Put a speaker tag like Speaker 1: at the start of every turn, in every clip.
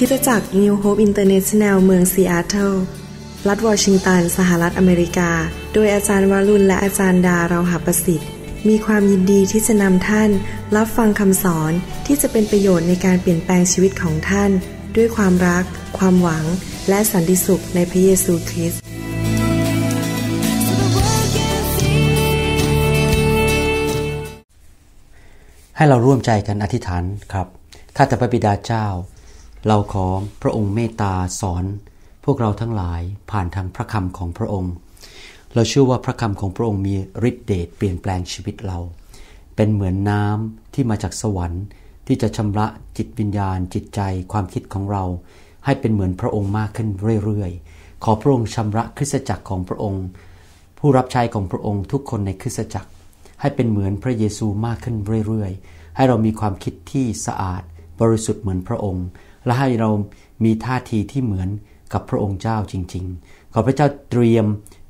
Speaker 1: คิดจักรนิวโฮปอินเตอร์เนชั่นแนลเมือง ซีแอตเทิลรัฐวอชิงตัน สหรัฐอเมริกา โดยอาจารย์วารุณและอาจารย์ดา เราหับประสิทธิ์มีความยินดีที่จะนำท่าน รับฟังคำสอนที่จะเป็นประโยชน์ในการเปลี่ยนแปลงชีวิตของท่าน ด้วยความรัก ความหวัง และสันติสุขในพระเยซูคริสต์ ให้เราร่วมใจกันอธิษฐานครับ ข้าแต่พระบิดาเจ้าเราขอพระองค์เมตตาสอน พวกเราทั้งหลายผ่านทางพระคำของพระองค์ เราเชื่อว่าพระคำของพระองค์มีฤทธิเดชเปลี่ยนแปลงชีวิตเรา เป็นเหมือนน้ำที่มาจากสวรรค์ ที่จะชำระจิตวิญญาณจิตใจความคิดของเรา ให้เป็นเหมือนพระองค์มากขึ้นเรื่อยๆ ขอพระองค์ชำระคริสตจักรของพระองค์ ผู้รับใช้ของพระองค์ทุกคนในคริสตจักร ให้เป็นเหมือนพระเยซูมากขึ้นเรื่อยๆ ให้เรามีความคิดที่สะอาดบริสุทธิ์เหมือนพระองค์และให้เรามีท่าทีที่เหมือนกับพระองค์เจ้าจริง ๆ ขอพระเจ้าเตรียม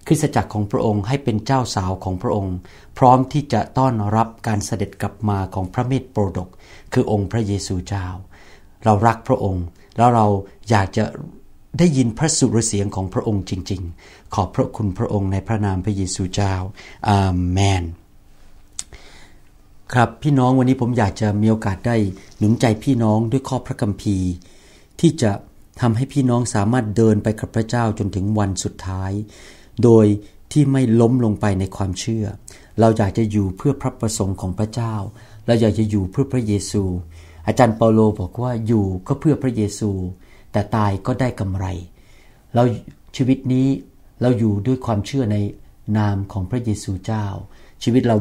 Speaker 1: คริสตจักรของพระองค์ให้เป็นเจ้าสาวของพระองค์ พร้อมที่จะต้อนรับการเสด็จกลับมาของพระเมธโปรดกคือองค์พระเยซูเจ้า เรารักพระองค์แล้วเราอยากจะได้ยินพระสุรเสียงของพระองค์จริงๆ ขอบพระคุณพระองค์ในพระนามพระเยซูเจ้าอาเมนครับ พี่น้องวันนี้ผมอยากจะมีโอกาสได้หนุนใจพี่น้องด้วยข้อพระคัมภีร์ ที่จะทำให้พี่น้องสามารถเดินไปกับพระเจ้าจนถึงวันสุดท้าย โดยที่ไม่ล้มลงไปในความเชื่อ เราอยากจะอยู่เพื่อพระประสงค์ของพระเจ้าเราอยากจะอยู่เพื่อพระเยซู อาจารย์เปาโลบอกว่าอยู่ก็เพื่อพระเยซู แต่ตายก็ได้กำไรเราชีวิตนี้เราอยู่ด้วยความเชื่อในนามของพระเยซูเจ้า ชีวิตเรา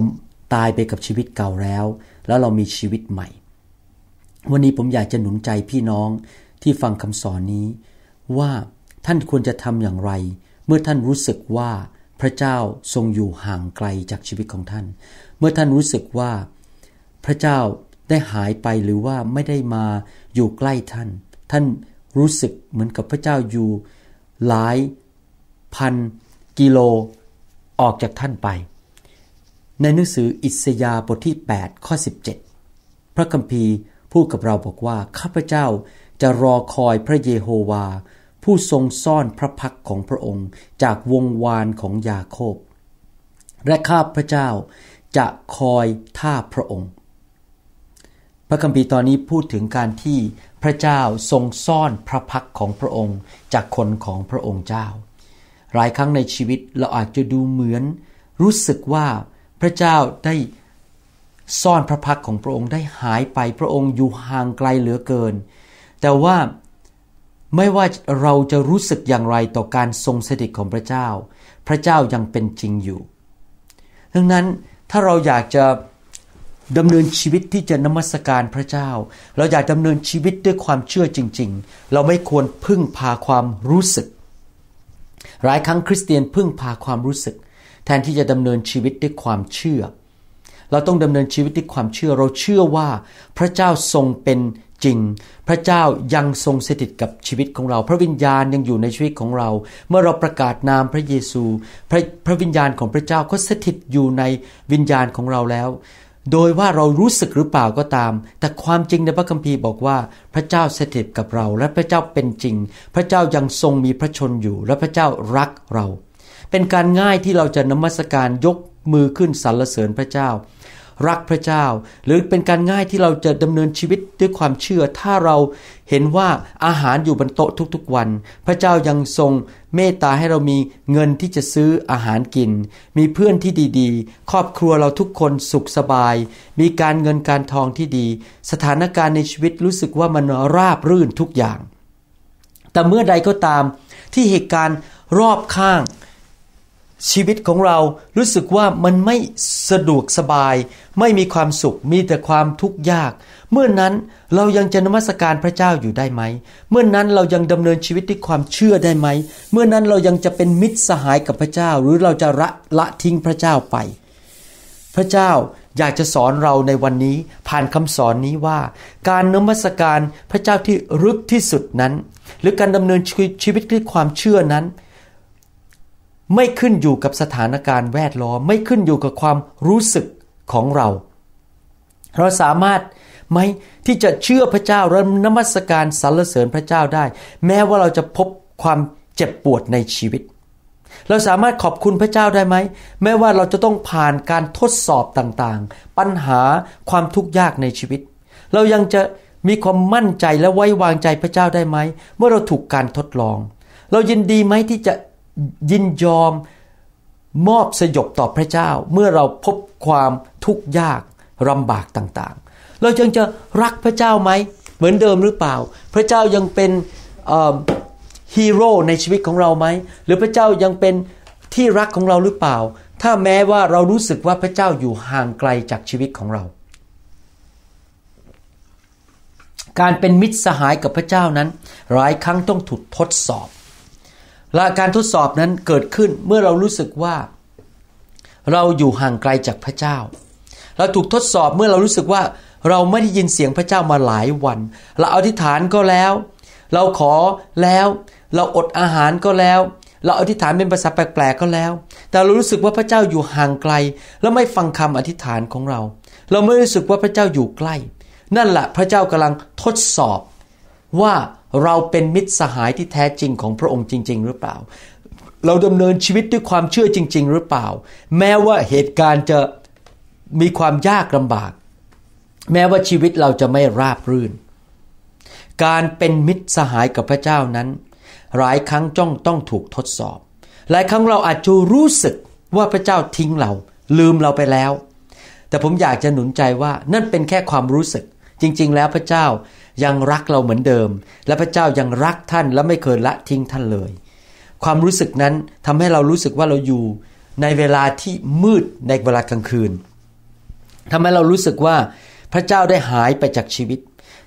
Speaker 1: ตายไปกับชีวิตเก่าแล้ว แล้วเรามีชีวิตใหม่ วันนี้ผมอยากจะหนุนใจพี่น้องที่ฟังคำสอนนี้ ว่าท่านควรจะทำอย่างไร เมื่อท่านรู้สึกว่าพระเจ้าทรงอยู่ห่างไกลจากชีวิตของท่าน เมื่อท่านรู้สึกว่า พระเจ้าได้หายไปหรือว่าไม่ได้มาอยู่ใกล้ท่าน ท่านรู้สึกเหมือนกับพระเจ้าอยู่ หลาย พัน กิโล ออกจากท่านไปในหนังสืออิสยาบทที่ 8 ข้อ 17 พระคัมภีร์พูดกับเราบอกว่า ข้าพเจ้าจะรอคอยพระเยโฮวาผู้ทรงซ่อนพระพักของพระองค์จากวงวานของยาโคบและข้าพเจ้าจะคอยท่าพระองค์ พระคัมภีร์ตอนนี้พูดถึงการที่พระเจ้าทรงซ่อนพระพักของพระองค์จากคนของพระองค์เจ้า หลายครั้งในชีวิตเราอาจจะดูเหมือน รู้สึกว่าพระเจ้าได้ซ่อนพระพักของพระองค์ได้หายไปพระองค์อยู่ห่างไกลเหลือเกิน แต่ว่าไม่ว่าเราจะรู้สึกอย่างไรต่อการทรงสถิตของพระเจ้า พระเจ้ายังเป็นจริงอยู่ดังนั้นถ้าเราอยากจะดำเนินชีวิตที่จะนมัสการพระเจ้า เราอยากดำเนินชีวิตด้วยความเชื่อจริง ๆ เราไม่ควรพึ่งพาความรู้สึกหลายครั้งคริสเตียนพึ่งพาความรู้สึกแทนที่จะดำเนินชีวิตด้วยความเชื่อ เราต้องดำเนินชีวิตด้วยความเชื่อ เราเชื่อว่าพระเจ้าทรงเป็นจริง พระเจ้ายังทรงสถิตกับชีวิตของเรา พระวิญญาณยังอยู่ในชีวิตของเรา เมื่อเราประกาศนามพระเยซู พระพระวิญญาณของพระเจ้าก็สถิตอยู่ในวิญญาณของเราแล้ว โดยว่าเรารู้สึกหรือเปล่าก็ตาม แต่ความจริงในพระคัมภีร์บอกว่าพระเจ้าสถิตกับเราและพระเจ้าเป็นจริง พระเจ้ายังทรงมีพระชนอยู่ และพระเจ้ารักเราเป็นการง่ายที่เราจะนมัสการยกมือขึ้นสรรเสริญพระเจ้า รักพระเจ้าหรือเป็นการง่ายที่เราจะดำเนินชีวิตด้วยความเชื่อ ถ้าเราเห็นว่าอาหารอยู่บนโต๊ะทุกๆวัน พระเจ้ายังทรงเมตตาให้เรามีเงินที่จะซื้ออาหารกิน มีเพื่อนที่ดีๆ ครอบครัวเราทุกคนสุขสบาย มีการเงินการทองที่ดี สถานการณ์ในชีวิตรู้สึกว่ามันราบรื่นทุกอย่าง แต่เมื่อใดก็ตามที่เหตุการณ์รอบข้างชีวิตของเรารู้สึกว่ามันไม่สะดวกสบาย ไม่มีความสุขมีแต่ความทุกข์ยาก เมื่อนนั้นเรายังจะนมัสการพระเจ้าอยู่ได้ไหม เมื่อนนั้นเรายังดำเนินชีวิตด้วยความเชื่อได้ไหม เมื่อนนั้นเรายังจะเป็นมิตรสหายกับพระเจ้าหรือเราจะละละทิ้งพระเจ้าไป พระเจ้าอยากจะสอนเราในวันนี้ ผ่านคำสอนนี้ว่า การนมัสการพระเจ้าที่รึกที่สุดนั้น หรือการดำเนินชีวิตด้วยความเชื่อนั้นไม่ขึ้นอยู่กับสถานการณ์แวดล้อมไม่ขึ้นอยู่กับความรู้สึกของเรา เราสามารถไหมที่จะเชื่อพระเจ้าและนมัสการสรรเสริญพระเจ้าได้ แม้ว่าเราจะพบความเจ็บปวดในชีวิต เราสามารถขอบคุณพระเจ้าได้ไหม แม้ว่าเราจะต้องผ่านการทดสอบต่างๆ ปัญหาความทุกข์ยากในชีวิต เรายังจะมีความมั่นใจและไว้วางใจพระเจ้าได้ไหม เมื่อเราถูกการทดลอง เรายินดีไหมที่จะยินยอมมอบสยบต่อพระเจ้าเมื่อเราพบความทุกข์ยากลำบากต่างๆ เราจึงจะรักพระเจ้าไหม เหมือนเดิมหรือเปล่า พระเจ้ายังเป็นฮีโร่ในชีวิตของเราไหม หรือพระเจ้ายังเป็นที่รักของเราหรือเปล่า ถ้าแม้ว่าเรารู้สึกว่าพระเจ้าอยู่ห่างไกลจากชีวิตของเรา การเป็นมิตรสหายกับพระเจ้านั้นหลายครั้งต้องถูกทดสอบและการทดสอบนั้นเกิดขึ้นเมื่อเรารู้สึกว่า เราอยู่ห่างไกลจากพระเจ้า เราถูกทดสอบเมื่อเรารู้สึกว่าเราไม่ได้ยินเสียงพระเจ้ามาหลายวัน เราอธิษฐานก็แล้ว เราขอแล้วเราอดอาหารก็แล้ว เราอธิษฐานเป็นภาษาแปลกๆก็แล้ว แต่เรารู้สึกว่าพระเจ้าอยู่ห่างไกล และไม่ฟังคำอธิษฐานของเรา เราไม่รู้สึกว่าพระเจ้าอยู่ใกล้ นั่นแหละพระเจ้ากำลังทดสอบว่าเราเป็นมิตรสหายที่แท้จริงของพระองค์จริงๆ หรือเปล่า เราดำเนินชีวิตด้วยความเชื่อจริงๆ หรือเปล่า แม้ว่าเหตุการณ์จะมีความยากลำบาก แม้ว่าชีวิตเราจะไม่ราบรื่น การเป็นมิตรสหายกับพระเจ้านั้น หลายครั้งจ้องต้องถูกทดสอบ หลายครั้งเราอาจจะรู้สึกว่าพระเจ้าทิ้งเราลืมเราไปแล้ว แต่ผมอยากจะหนุนใจว่านั่นเป็นแค่ความรู้สึก จริง ๆ แล้วพระเจ้ายังรักเราเหมือนเดิม และพระเจ้ายังรักท่านและไม่เคยละทิ้งท่านเลย ความรู้สึกนั้นทำให้เรารู้สึกว่าเราอยู่ในเวลาที่มืดในเวลากลางคืน ทำให้เรารู้สึกว่าพระเจ้าได้หายไปจากชีวิต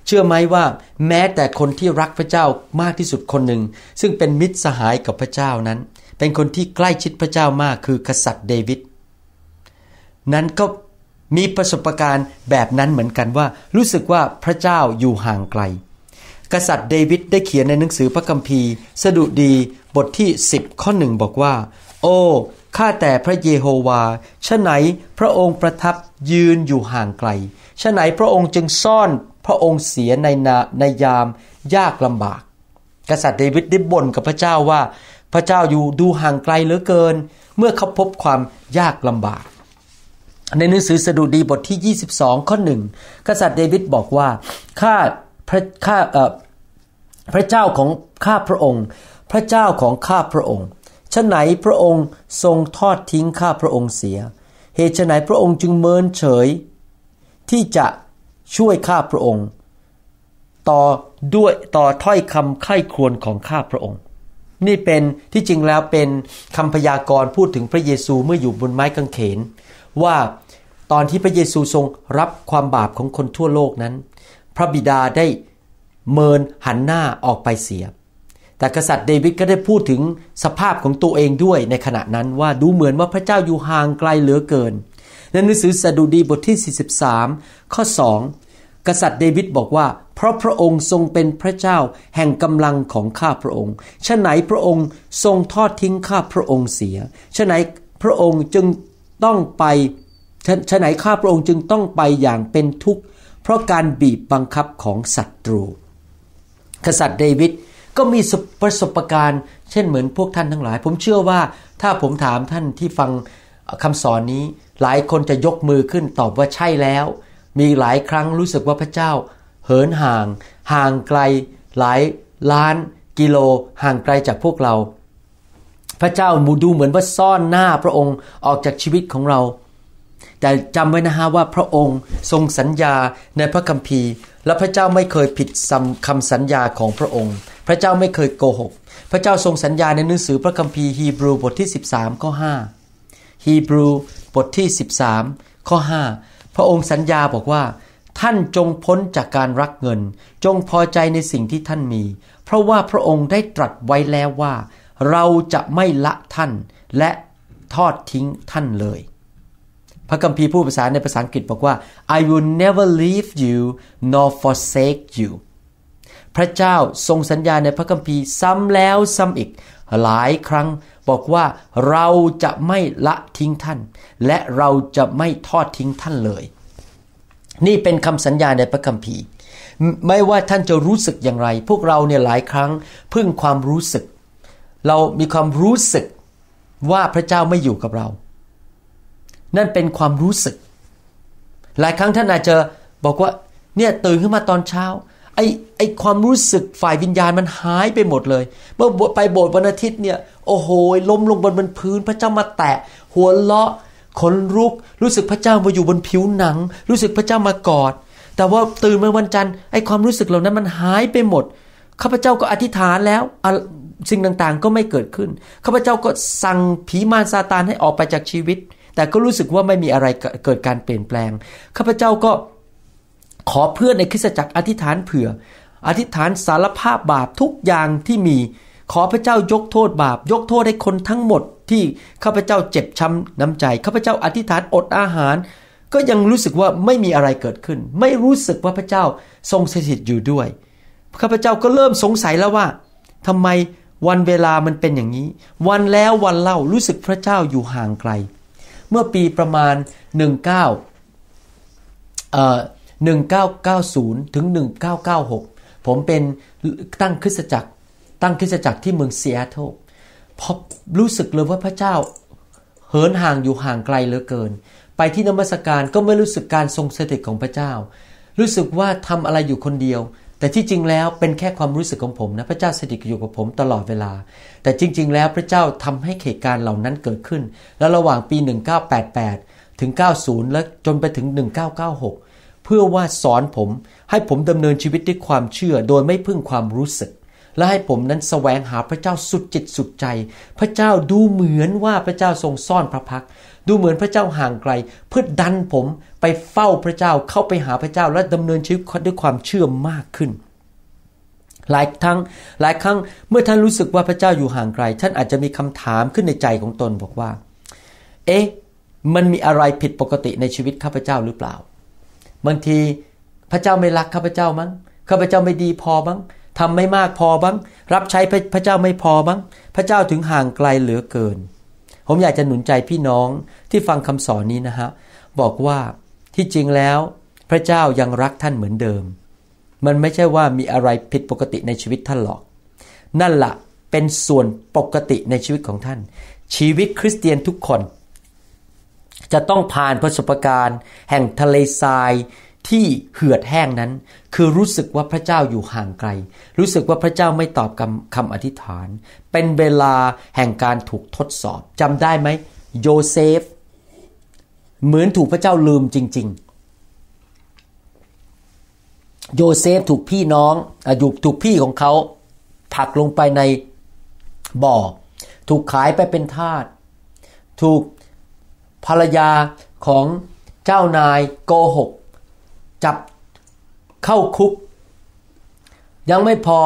Speaker 1: เชื่อไหมว่า แม้แต่คนที่รักพระเจ้ามากที่สุดคนหนึ่งซึ่งเป็นมิตรสหายกับพระเจ้านั้น เป็นคนที่ใกล้ชิดพระเจ้ามากคือกษัตริย์เดวิดนั้นก็มีประสบการณ์แบบนั้นเหมือนกันว่า รู้สึกว่าพระเจ้าอยู่ห่างไกล กษัตริย์เดวิดได้เขียนในหนังสือพระคัมภีร์สดุดีบทที่10ข้อหนึ่งบอกว่าโอ้ข้าแต่พระเยโฮวาชะไหนพระองค์ประทับยืนอยู่ห่างไกลชะไหนพระองค์จึงซ่อนพระองค์เสียในนาในยามยากลำบาก กษัตริย์เดวิดได้บ่นกับพระเจ้าว่า พระเจ้าอยู่ดูห่างไกลเหลือเกิน เมื่อเขาพบความยากลำบากในหนังสือสดุดีบทที่ 22 ข้อหนึ่งกษัตริย์เดวิด บอกว่าข้าพระข้าพระเจ้าของข้าพระองค์ พระเจ้าของข้าพระองค์ฉะไหนพระองค์ทรงทอดทิ้งข้าพระองค์เสีย เหตุฉะไหนพระองค์จึงเมินเฉย ที่จะช่วยข้าพระองค์ ต่อด้วยต่อถ้อยคำไข้ครวรของข้าพระองค์ นี่เป็นที่จริงแล้วเป็นคำพยากรณ์พูดถึงพระเยซูเมื่ออยู่บนไม้กางเขนว่าตอนที่พระเยซูทรงรับความบาปของคนทั่วโลกนั้น พระบิดาได้เมินหันหน้าออกไปเสีย แต่กษัตริย์เดวิดก็ได้พูดถึงสภาพของตัวเองด้วยในขณะนั้นว่าดูเหมือนว่าพระเจ้าอยู่ห่างไกลเหลือเกิน ในหนังสือสดุดีบทที่ 43 ข้อ 2 กษัตริย์เดวิดบอกว่า เพราะพระองค์ทรงเป็นพระเจ้าแห่งกำลังของข้าพระองค์ฉะไหนพระองค์ทรงทอดทิ้งข้าพระองค์เสียฉะไหนพระองค์จึงต้องไปฉฉไหนข้าพระองค์จึงต้องไปอย่างเป็นทุกข์เพราะการบีบบังคับของศัตรูกษัตริย์เดวิดก็มีประสบการณ์ เช่นเหมือนพวกท่านทั้งหลาย ผมเชื่อว่าถ้าผมถามท่านที่ฟังคำสอนนี้ หลายคนจะยกมือขึ้นตอบว่าใช่แล้ว มีหลายครั้งรู้สึกว่าพระเจ้า เหินห่าง ห่างไกล หลายล้านกิโลห่างไกลจากพวกเราพระเจ้าูดูเหมือนว่าซ่อนหน้าพระองค์ออกจากชีวิตของเรา แต่จำไว้นะฮะว่าพระองค์ทรงสัญญาในพระคัมภีร์ และพระเจ้าไม่เคยผิดคำสัญญาของพระองค์ พระเจ้าไม่เคยโกหก พระเจ้าทรงสัญญาในหนังสือพระคัมภีร์ฮีบรูบทที่ 13 ข้อ5ฮีบรูบทที่13ข้อ5พระองค์สัญญาบอกว่า ท่านจงพ้นจากการรักเงิน จงพอใจในสิ่งที่ท่านมี เพราะว่าพระองค์ได้ตรัสไว้แล้วว่าเราจะไม่ละท่านและทอดทิ้งท่านเลย พระคัมภีร์พูดภาษาในภาษาอังกฤษบอกว่า I will never leave you nor forsake you พระเจ้าทรงสัญญาในพระคัมภีร์ซ้ำแล้วซ้ำอีกหลายครั้งบอกว่าเราจะไม่ละทิ้งท่านและเราจะไม่ทอดทิ้งท่านเลย นี่เป็นคำสัญญาในพระคัมภีร์ ไม่ว่าท่านจะรู้สึกอย่างไร พวกเราเนี่ยหลายครั้งพึ่งความรู้สึกเรามีความรู้สึกว่าพระเจ้าไม่อยู่กับเรา นั่นเป็นความรู้สึก หลายครั้งท่านอาจจะบอกว่า เนี่ยตื่นขึ้นมาตอนเช้า ไอ้ไอ้ความรู้สึกฝ่ายวิญญาณมันหายไปหมดเลย เมื่อไปโบสถ์วันอาทิตย์เนี่ย โอ้โหล้มลงบนบนพื้นพระเจ้ามาแตะหัวเลาะขนลุก รู้สึกพระเจ้ามาอยู่บนผิวหนัง รู้สึกพระเจ้ามากอด แต่ว่าตื่นมาวันจันทร์ไอ้ความรู้สึกเหล่านั้น มันหายไปหมด ข้าพเจ้าก็อธิษฐานแล้วสิ่งต่างๆ ก็ไม่เกิดขึ้น ข้าพเจ้าก็สั่งผีมารซาตานให้ออกไปจากชีวิต แต่ก็รู้สึกว่าไม่มีอะไรเกิดการเปลี่ยนแปลง ข้าพเจ้าก็ขอเพื่อนในคริสตจักรอธิษฐานเผื่อ อธิษฐานสารภาพบาปทุกอย่างที่มี ขอพระเจ้ายกโทษบาป ยกโทษให้คนทั้งหมดที่ข้าพเจ้าเจ็บช้ำน้ำใจ ข้าพเจ้าอธิษฐานอดอาหาร ก็ยังรู้สึกว่าไม่มีอะไรเกิดขึ้น ไม่รู้สึกว่าพระเจ้าทรงสถิตอยู่ด้วย ข้าพเจ้าก็เริ่มสงสัยแล้วว่าทำไมวันเวลามันเป็นอย่างนี้ วันแล้ววันเล่ารู้สึกพระเจ้าอยู่ห่างไกล เมื่อปีประมาณ19เอ่อ1990ถึง1996ผมเป็นตั้งคริสตจักร ตั้งคริสตจักรที่เมืองเซียโตเพอรู้สึกเลยว่าพระเจ้าเหินห่างอยู่ห่างไกลเหลือเกิน ไปที่นมัสการก็ไม่รู้สึกการทรงสถิตของพระเจ้า รู้สึกว่าทำอะไรอยู่คนเดียวแต่ที่จริงแล้วเป็นแค่ความรู้สึกของผมนะพระเจ้าสถิตอยู่กับผมตลอดเวลา แต่จริงๆ แล้วพระเจ้าทำให้เหตุการณ์เหล่านั้นเกิดขึ้น แล้วระหว่างปี 1988ถึง90และจนไปถึง 1996 เพื่อว่าสอนผมให้ผมดำเนินชีวิตด้วยความเชื่อโดยไม่พึ่งความรู้สึก และให้ผมนั้นสแสวงหาพระเจ้าสุดจิตสุดใจ พระเจ้าดูเหมือนว่าพระเจ้าทรงซ่อนพระพักดูเหมือนพระเจ้าห่างไกลเพื่อดันผมไปเฝ้าพระเจ้าเข้าไปหาพระเจ้าและดำเนินชีวิตด้วยความเชื่อมากขึ้น หลายครั้งหลายครั้งเมื่อท่านรู้สึกว่าพระเจ้าอยู่ห่างไกล ท่านอาจจะมีคำถามขึ้นในใจของตนบอกว่า เอ๊ะมันมีอะไรผิดปกติในชีวิตข้าพเจ้าหรือเปล่า บางที พระเจ้าไม่รักข้าพเจ้ามั้งข้าพเจ้าไม่ดีพอมั้งทำไม่มากพอบ้างรับใช้พระเจ้าไม่พอบ้างพระเจ้าถึงห่างไกลเหลือเกินผมอยากจะหนุนใจพี่น้องที่ฟังคำสอนนี้นะฮะบอกว่าที่จริงแล้ว พระเจ้ายังรักท่านเหมือนเดิม มันไม่ใช่ว่ามีอะไรผิดปกติในชีวิตท่านหรอก นั่นละ่ะเป็นส่วนปกติในชีวิตของท่าน ชีวิตคริสเตียนทุกคน จะต้องผ่านประสบการณ์ แห่งทะเลทรายที่เหือดแห้งนั้นคือรู้สึกว่าพระเจ้าอยู่ห่างไกล รู้สึกว่าพระเจ้าไม่ตอบคำคำอธิษฐาน เป็นเวลาแห่งการถูกทดสอบจำได้ไหมโยเซฟ เหมือนถูกพระเจ้าลืมจริง ๆ โยเซฟถูกพี่น้องอยู่ถูกพี่ของเขาผลักลงไปในบ่อ ถูกขายไปเป็นทาสถูกภรรยาของเจ้านายโกหกจับเข้าคุก ยังไม่พอ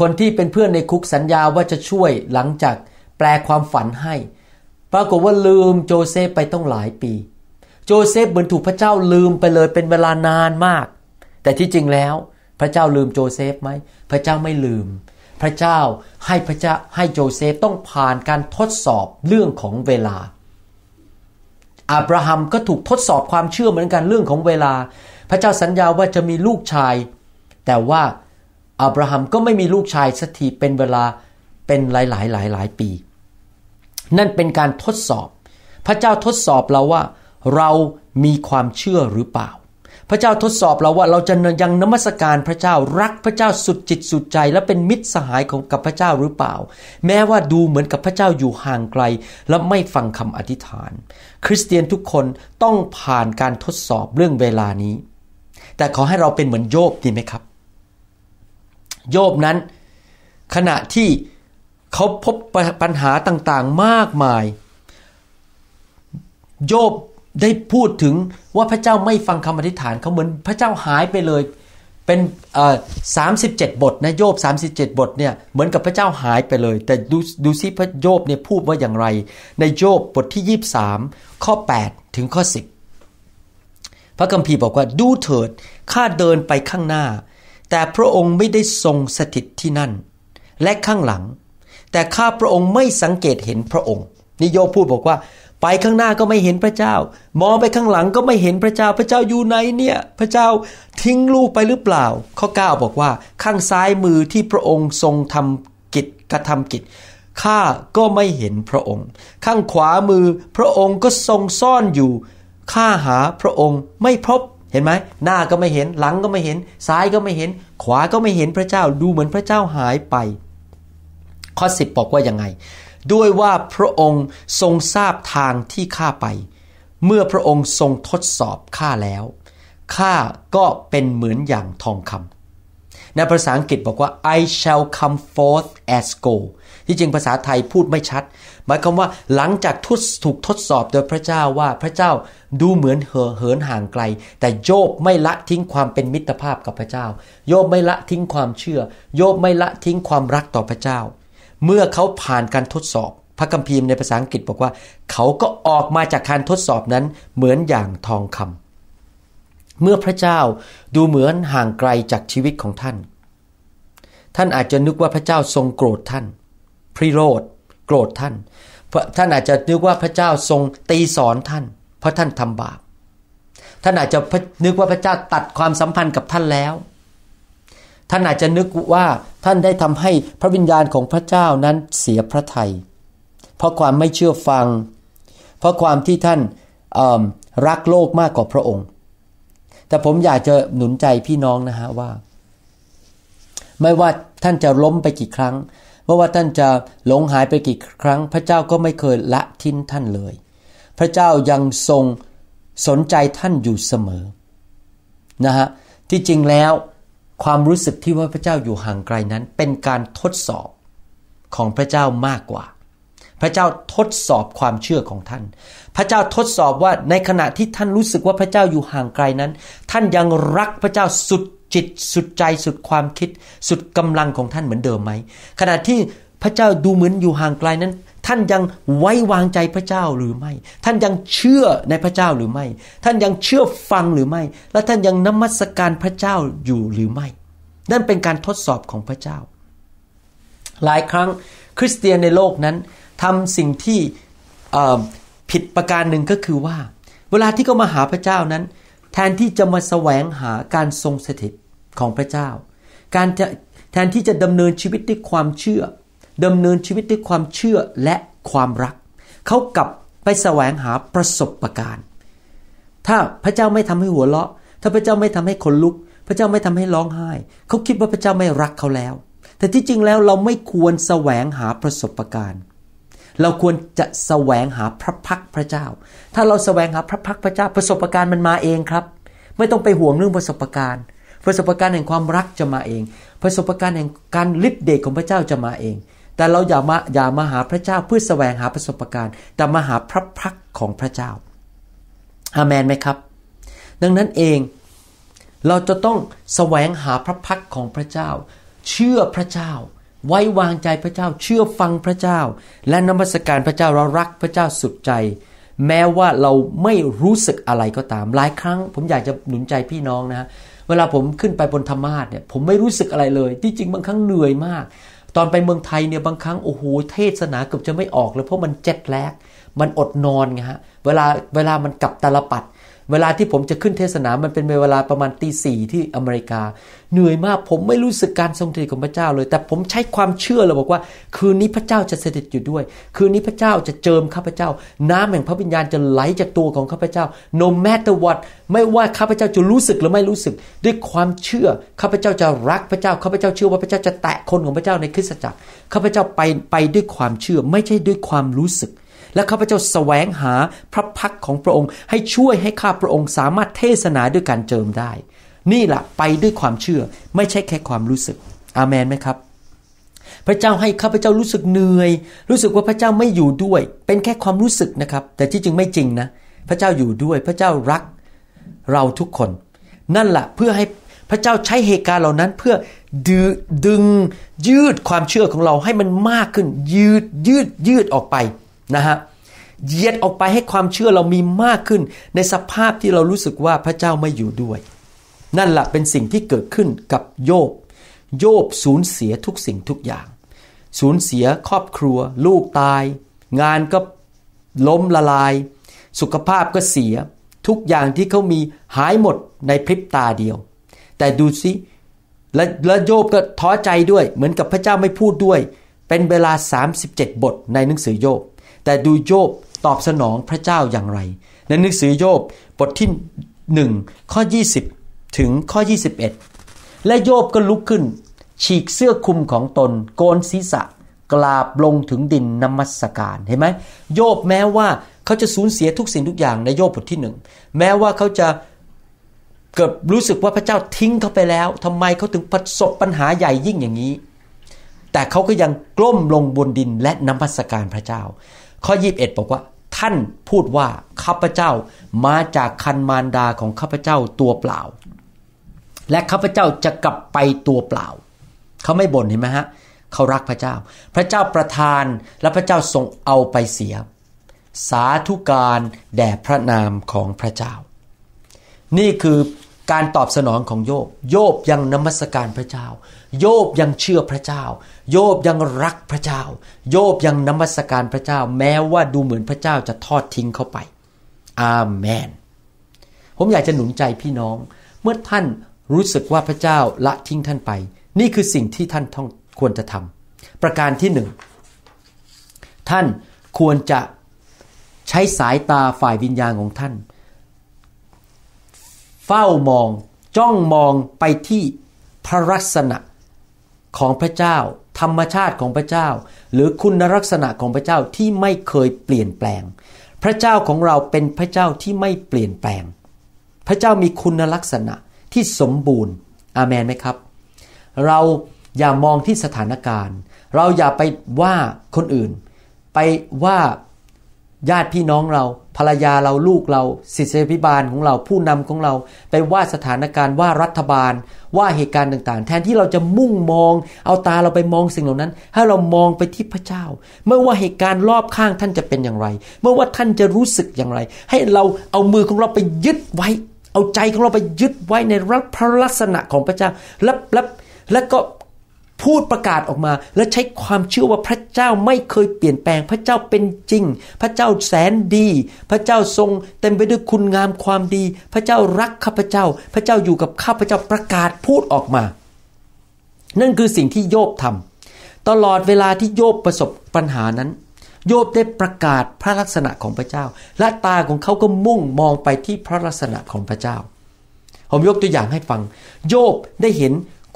Speaker 1: คนที่เป็นเพื่อนในคุกสัญญาว่าจะช่วยหลังจากแปลความฝันให้ ปรากฏว่าลืมโจเซฟไปต้องหลายปี โจเซฟเหมือนถูกพระเจ้าลืมไปเลยเป็นเวลานานมาก แต่ที่จริงแล้วพระเจ้าลืมโจเซฟไหมพระเจ้าไม่ลืม พระเจ้าให้พระเจ้าให้โจเซฟต้องผ่านการทดสอบเรื่องของเวลาอับราฮัมก็ถูกทดสอบความเชื่อเหมือนกันเรื่องของเวลาพระเจ้าสัญญาว่าจะมีลูกชาย แต่ว่าอับราฮัมก็ไม่มีลูกชายสักทีเป็นเวลาเป็นหลายหลายหลายหลายปี นั่นเป็นการทดสอบพระเจ้าทดสอบเราว่า เรามีความเชื่อหรือเปล่า พระเจ้าทดสอบเราว่าเราจะยังนมัสการพระเจ้ารักพระเจ้าสุดจิตสุดใจ และเป็นมิตรสหายของกับพระเจ้าหรือเปล่า แม้ว่าดูเหมือนกับพระเจ้าอยู่ห่างไกล และไม่ฟังคำอธิษฐาน คริสเตียนทุกคนต้องผ่านการทดสอบเรื่องเวลานี้แต่ขอให้เราเป็นเหมือนโยบดีไหมครับ โยบนั้นขณะที่เขาพบปัญหาต่างๆมากมาย โยบได้พูดถึงว่าพระเจ้าไม่ฟังคำอธิษฐานเขาเหมือนพระเจ้าหายไปเลย เป็นสามสิบเจ็ดบทนะโยบสามสิบเจ็ดบทเนี่ยเหมือนกับพระเจ้าหายไปเลย แต่ดูดูซิพระโยบเนี่ยพูดว่าอย่างไร ในโยบบทที่ยีสามข้อแปดถึงข้อสิบพระคัมภีร์บอกว่าดูเถิด ข้าเดินไปข้างหน้า แต่พระองค์ไม่ได้ทรงสถิตที่นั่น และข้างหลัง แต่ข้าพระองค์ไม่สังเกตเห็นพระองค์ นิโยพูดบอกว่า ไปข้างหน้าก็ไม่เห็นพระเจ้า มองไปข้างหลังก็ไม่เห็นพระเจ้าพระเจ้าอยู่ไหนเนี่ย พระเจ้าทิ้งลูกไปหรือเปล่า ข้อาบอกว่า ข้างซ้ายมือที่พระองค์ทรงทำกิจกระทำกิจข้าก็ไม่เห็นพระองค์ ข้างขวามือพระองค์ก็ทรงซ่อนอยู่ข้าหาพระองค์ไม่พบเห็นไหม หน้าก็ไม่เห็นหลังก็ไม่เห็น ซ้ายก็ไม่เห็น ขวาก็ไม่เห็นพระเจ้าดูเหมือนพระเจ้าหายไป ข้อสิบบอกว่ายังไง ด้วยว่าพระองค์ทรงทราบทางที่ข้าไป เมื่อพระองค์ทรงทดสอบข้าแล้วข้าก็เป็นเหมือนอย่างทองคำในภาษาอังกฤษบอกว่า I shall come forth as gold ที่จริงภาษาไทยพูดไม่ชัดมายความว่าหลังจากทุถูกทดสอบโดยพระเจ้าว่าพระเจ้าดูเหมือนเหอเหินห่างไกล แต่โยบไม่ละทิ้งความเป็นมิตรภาพกับพระเจ้า โยบไม่ละทิ้งความเชื่อ โยบไม่ละทิ้งความรักต่อพระเจ้า เมื่อเขาผ่านการทดสอบพระคัมภีร์ในภาษาอังกฤษบอกว่า เขาก็ออกมาจากการทดสอบนั้นเหมือนอย่างทองคำ เมื่อพระเจ้าดูเหมือนห่างไกลจากชีวิตของท่าน ท่านอาจจะนึกว่าพระเจ้าทรงโกรธท่าน พริโรธโกรธท่านท่านอาจจะนึกว่าพระเจ้าทรงตีสอนท่าน เพราะท่านทำบาป ท่านอาจจะนึกว่าพระเจ้าตัดความสัมพันธ์กับท่านแล้ว ท่านอาจจะนึกว่าท่านได้ทำให้พระวิญญาณของพระเจ้านั้นเสียพระทยัย เพราะความไม่เชื่อฟัง เพราะความที่ท่านรักโลกมากกว่าพระองค์ แต่ผมอยากจะหนุนใจพี่น้องนะฮะว่า ไม่ว่าท่านจะล้มไปกี่ครั้งไม่ว่าท่านจะหลงหายไปกี่ครั้ง พระเจ้าก็ไม่เคยละทิ้นท่านเลย พระเจ้ายังทรงสนใจท่านอยู่เสมอนะฮะที่จริงแล้วความรู้สึกที่ว่าพระเจ้าอยู่ห่างไกลนั้น เป็นการทดสอบของพระเจ้ามากกว่า พระเจ้าทดสอบความเชื่อของท่าน พระเจ้าทดสอบว่าในขณะที่ท่านรู้สึกว่าพระเจ้าอยู่ห่างไกลนั้น ท่านยังรักพระเจ้าสุดจิตสุดใจสุดความคิดสุดกำลังของท่านเหมือนเดิมไหมขณะที่พระเจ้าดูเหมือนอยู่ห่างไกลนั้น ท่านยังไว้วางใจพระเจ้าหรือไม่ ท่านยังเชื่อในพระเจ้าหรือไม่ ท่านยังเชื่อฟังหรือไม่ และท่านยังนมัสการพระเจ้าอยู่หรือไม่นั่นเป็นการทดสอบของพระเจ้า หลายครั้งคริสเตียนในโลกนั้นทำสิ่งที่ผิดประการหนึ่งก็คือว่า เวลาที่เขามาหาพระเจ้านั้น แทนที่จะมาแสวงหาการทรงสถิตของพระเจ้า การจะแทนที่จะดำเนินชีวิตด้วยความเชื่อ ดำเนินชีวิตด้วยความเชื่อและความรักเขากลับไปแสวงหาประสบะการณ์ ถ้าพระเจ้าไม่ทำให้หัวเราะ ถ้าพระเจ้าไม่ทำให้คนลุก พระเจ้าไม่ทำให้ร้องไห้เขาคิดว่าพระเจ้าไม่รักเขาแล้ว แต่ที่จริงแล้วเราไม่ควรแสวงหาประสบการณ์ เราควรจะแสวงหาพระพักพระเจ้า ถ้าเราแสวงหาพระพักพระเจ้าประสบการณ์มันมาเองครับ ไม่ต้องไปห่วงเรื่องประสบการณ์ประสบการณ์แห่งความรักจะมาเองประสบการณ์แห่งการลิบเดชของพระเจ้าจะมาเอง แต่เราอย่ามาอย่ามาหาพระเจ้าเพื่อแสวงหาประสบการณ์ แต่มาหาพระพักของพระเจ้า อามันไหมครับ ดังนั้นเอง เราจะต้องแสวงหาพระพักของพระเจ้า เชื่อพระเจ้า ไว้วางใจพระเจ้าเชื่อฟังพระเจ้า และนมัสการพระเจ้าเรารักพระเจ้าสุดใจ แม้ว่าเราไม่รู้สึกอะไรก็ตาม หลายครั้ง ผมอยากจะหนุนใจพี่น้องนะฮะเวลาผมขึ้นไปบนธรรมาสเนี่ย ผมไม่รู้สึกอะไรเลยที่จริงบางครั้งเหนื่อยมาก ตอนไปเมืองไทยเนี่ย บางครั้งโอ้โหเทศนาเกือบจะไม่ออกเลยเพราะมันเจ็ดแลกมันอดนอนไงฮะเวลาเวลามันกลับตาลปัดเวลาที่ผมจะขึ้นเทศนามันเป็นเวลาประมาณตีสี่ที่อเมริกา เหนื่อยมากผมไม่รู้สึกการทรงเทิตของพระเจ้าเลย แต่ผมใช้ความเชื่อเลยบอกว่าคืนนี้พระเจ้าจะสถิตอยู่ด้วย คืนนี้พระเจ้าจะเจิมข้าพเจ้า น้ำแห่งพระวิญญาณจะไหลจากตัวของข้าพเจ้า no matter what ไม่ว่าข้าพเจ้าจะรู้สึกหรือไม่รู้สึกด้วยความเชื่อข้าพเจ้าจะรักพระเจ้าข้าพเจ้าเชื่อว่าพระเจ้าจะแตะคนของพระเจ้าในคริสตจักรข้าพเจ้าไปไปด้วยความเชื่อ ไม่ใช่ด้วยความรู้สึกและข้าพเจ้าแสวงหาพระพักของพระองค์ ให้ช่วยให้ข้าพระองค์สามารถเทศนาด้วยการเจิมได้ นี่แหละไปด้วยความเชื่อไม่ใช่แค่ความรู้สึก อามมนไหมครับ พระเจ้าให้ข้าพเจ้ารู้สึกเหนื่อย รู้สึกว่าพระเจ้าไม่อยู่ด้วย เป็นแค่ความรู้สึกนะครับ แต่ที่จริงไม่จริงนะ พระเจ้าอยู่ด้วยพระเจ้ารักเราทุกคน นั่นแหละเพื่อให้พระเจ้าใช้เหตุการณ์เหล่านั้นเพื่อดึดงยืดความเชื่อของเราให้มันมากขึ้น ยืดยืดยืดออกไปนะฮะ เหยียดออกไปให้ความเชื่อเรามีมากขึ้นในสภาพที่เรารู้สึกว่าพระเจ้าไม่อยู่ด้วย นั่นแหละเป็นสิ่งที่เกิดขึ้นกับโยบ โยบสูญเสียทุกสิ่งทุกอย่าง สูญเสียครอบครัวลูกตาย งานก็ล้มละลาย สุขภาพก็เสีย ทุกอย่างที่เขามีหายหมดในพริบตาเดียว แต่ดูสิและและโยบก็ท้อใจด้วยเหมือนกับพระเจ้าไม่พูดด้วย เป็นเวลา 37 บท ในหนังสือโยบแต่ดูโยบตอบสนองพระเจ้าอย่างไร ในหนังสือโยบบทที่1ข้อ 20 ถึงข้อ 21 และโยบก็ลุกขึ้น ฉีกเสื้อคลุมของตนโกนศีรษะกราบลงถึงดินนมัสการเห็นไหมโยบแม้ว่าเขาจะสูญเสียทุกสิ่งทุกอย่างในโยบบทที่หนึ่งแม้ว่าเขาจะเกิดรู้สึกว่าพระเจ้าทิ้งเขาไปแล้ว ทำไมเขาถึงประสบปัญหาใหญ่ยิ่งอย่างนี้ แต่เขาก็ยังกล้มลงบนดินและนมัสการพระเจ้าข้อ 21 บอกว่า ท่านพูดว่า ข้าพเจ้ามาจากคันมารดาของข้าพเจ้าตัวเปล่า และข้าพเจ้าจะกลับไปตัวเปล่าเขาไม่บ่นเห็นไหมฮะเขารักพระเจ้า พระเจ้าประทานและพระเจ้าทรงเอาไปเสีย สาธุการแด่พระนามของพระเจ้า นี่คือการตอบสนองของโยบ โยบยังนมัสการพระเจ้า โยบยังเชื่อพระเจ้า โยบยังรักพระเจ้า โยบยังนมัสการพระเจ้า แม้ว่าดูเหมือนพระเจ้าจะทอดทิ้งเขาไป อาเมน ผมอยากจะหนุนใจพี่น้อง เมื่อท่านรู้สึกว่าพระเจ้าละทิ้งท่านไป นี่คือสิ่งที่ท่านต้องควรจะทำ ประการที่หนึ่ง ท่านควรจะใช้สายตาฝ่ายวิญญาณของท่านเฝ้ามองจ้องมองไปที่พระลักษณะของพระเจ้าธรรมชาติของพระเจ้าหรือคุณลักษณะของพระเจ้าที่ไม่เคยเปลี่ยนแปลง พระเจ้าของเราเป็นพระเจ้าที่ไม่เปลี่ยนแปลง พระเจ้ามีคุณลักษณะที่สมบูรณ์อาเมนไหมครับ เราอย่ามองที่สถานการณ์ เราอย่าไปว่าคนอื่นไปว่าญาติพี่น้องเรา ภรรยาเราลูกเรา ศิษยพิบาลของเราผู้นำของเรา ไปว่าสถานการณ์ว่ารัฐบาล ว่าเหตุการณ์ต่างๆ แทนที่เราจะมุ่งมอง เอาตาเราไปมองสิ่งเหล่านั้น ให้เรามองไปที่พระเจ้าเมื่อว่าเหตุการณ์รอบข้างท่านจะเป็นอย่างไร เมื่อว่าท่านจะรู้สึกอย่างไร ให้เราเอามือของเราไปยึดไว้ เอาใจของเราไปยึดไว้ในรัพระลักษณะของพระเจ้าและและและก็พูดประกาศออกมาและใช้ความเชื่อว่าพระเจ้าไม่เคยเปลี่ยนแปลงพระเจ้าเป็นจริง พระเจ้าแสนดี พระเจ้าทรง เต็มไปด้วยคุณงามความดี พระเจ้ารักข้าพเจ้า พระเจ้าอยู่กับข้าพเจ้าประกาศพูดออกมา นั่นคือสิ่งที่โยบทำตลอดเวลาที่โยบประสบปัญหานั้น โยบได้ประกาศพระลักษณะของพระเจ้า และตาของเขา ก็มุ่งมองไปที่พระลักษณะของพระเจ้าผมยกตัวอย่างให้ฟัง โยบได้เห็น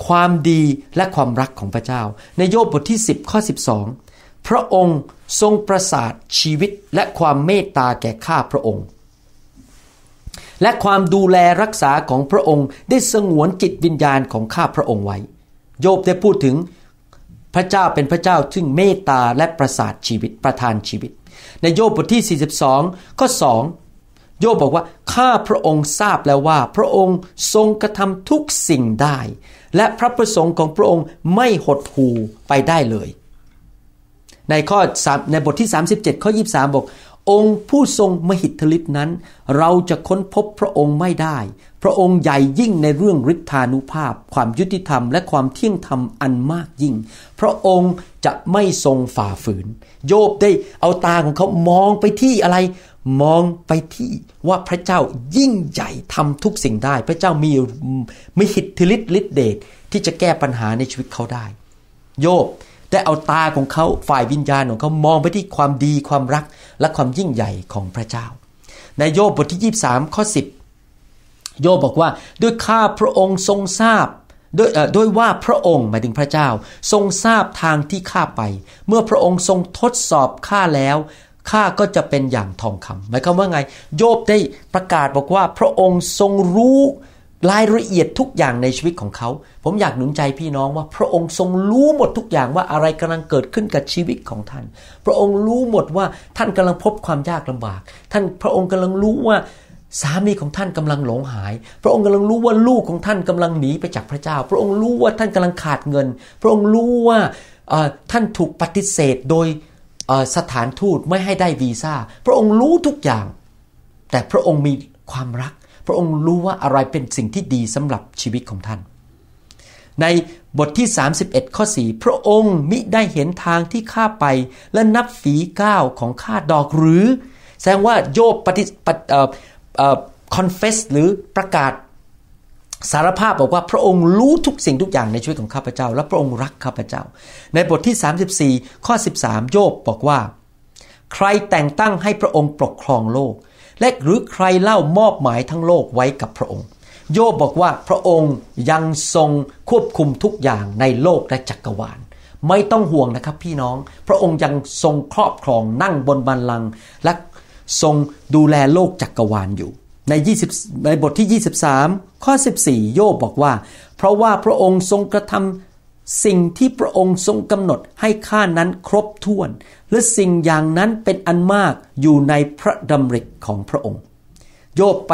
Speaker 1: ความดีและความรักของพระเจ้า ในโยบบทที่10ข้อ 12 พระองค์ทรงประสาท ชีวิตและความเมตตาแก่ข้าพระองค์ และความดูแลรักษาของพระองค์ได้สงวนจิตวิญญาณของข้าพระองค์ไว้ โยบได้พูดถึงพระเจ้าเป็นพระเจ้า ซึ่งเมตตาและประสาทชีวิตประทานชีวิต ในโยบบทที่42ข้อ2โยบบอกว่าข้าพระองค์ทราบแล้วว่า พระองค์ทรงกระทำทุกสิ่งได้และพระประสงค์ของพระองค์ไม่หดหูไปได้เลย ในข้อในบทที่ 37ข้อ23บอกองค์ผู้ทรงมหิทธิฤทธินั้น เราจะค้นพบพระองค์ไม่ได้พระองค์ใหญ่ยิ่งในเรื่องฤทธานุภาพ ความยุติธรรมและ ความเที่ยงธรรมอันมากยิ่ง พระองค์จะไม่ทรงฝ่าฝืน โยบได้เอาตาของเขามองไปที่อะไร มองไปที่ว่าพระเจ้ายิ่งใหญ่ทำทุกสิ่งได้ พระเจ้ามีมีหิทธิฤทธิ์ฤทธิเดชที่จะแก้ปัญหาในชีวิตเขาได้ โยบได้เอาตาของเขาฝ่ายวิญญาณของเขามองไปที่ความดีความรัก และความยิ่งใหญ่ของพระเจ้า ในโยบบทที่ 23ข้อ10โยบบอกว่าด้วยข้าพระองค์ทรงทราบด้วยด้วยว่าพระองค์หมายถึงพระเจ้าทรงทราบทางที่ข้าไป เมื่อพระองค์ทรงทดสอบข้าแล้วข้าก็จะเป็นอย่างทองคำหมายความว่าไงโยบได้ประกาศบอกว่า พระองค์ทรงรู้รายละเอียดทุกอย่างในชีวิตของเขา ผมอยากหนุนใจพี่น้องว่า พระองค์ทรงรู้หมดทุกอย่างว่าอะไรกำลังเกิดขึ้นกับชีวิตของท่าน พระองค์รู้หมดว่าท่านกำลังพบความยากลำบาก ท่านพระองค์กำลังรู้ว่าสามีของท่านกำลังหลงหาย พระองค์กำลังรู้ว่าลูกของท่านกำลังหนีไปจากพระเจ้า พระองค์รู้ว่าท่านกำลังขาดเงิน พระองค์รู้ว่าท่านถูกปฏิเสธโดยสถานทูตไม่ให้ได้วีซ่า พระองค์รู้ทุกอย่าง แต่พระองค์มีความรัก พระองค์รู้ว่าอะไรเป็นสิ่งที่ดีสำหรับชีวิตของท่าน ในบทที่31ข้อ4พระองค์มิได้เห็นทางที่ข้าไปและนับฝีก้าวของข้าดอกหรือ แสดงว่าโยบปฏิปฏิคอนเฟส หรือประกาศสารภาพบอกว่าพระองค์รู้ทุกสิ่งทุกอย่างในชีวิตของข้าพเจ้า และพระองค์รักข้าพเจ้า ในบทที่34ข้อ13 โยบบอกว่าใครแต่งตั้งให้พระองค์ปกครองโลก และหรือใครเล่ามอบหมายทั้งโลกไว้กับพระองค์ โยบบอกว่าพระองค์ยังทรงควบคุมทุกอย่างในโลกและจักรวาลไม่ต้องห่วงนะครับพี่น้องพระองค์ยังทรงครอบครองนั่งบนบัลลังก์และทรงดูแลโลกจักกรวาลอยู่ใน20ในบทที่ 23ข้อ14 โยบบอกว่า เพราะว่าพระองค์ทรงกระทำสิ่งที่พระองค์ทรงกำหนดให้ข้านั้นครบถ้วน และสิ่งอย่างนั้นเป็นอันมากอยู่ในพระดำริของพระองค์ โยบป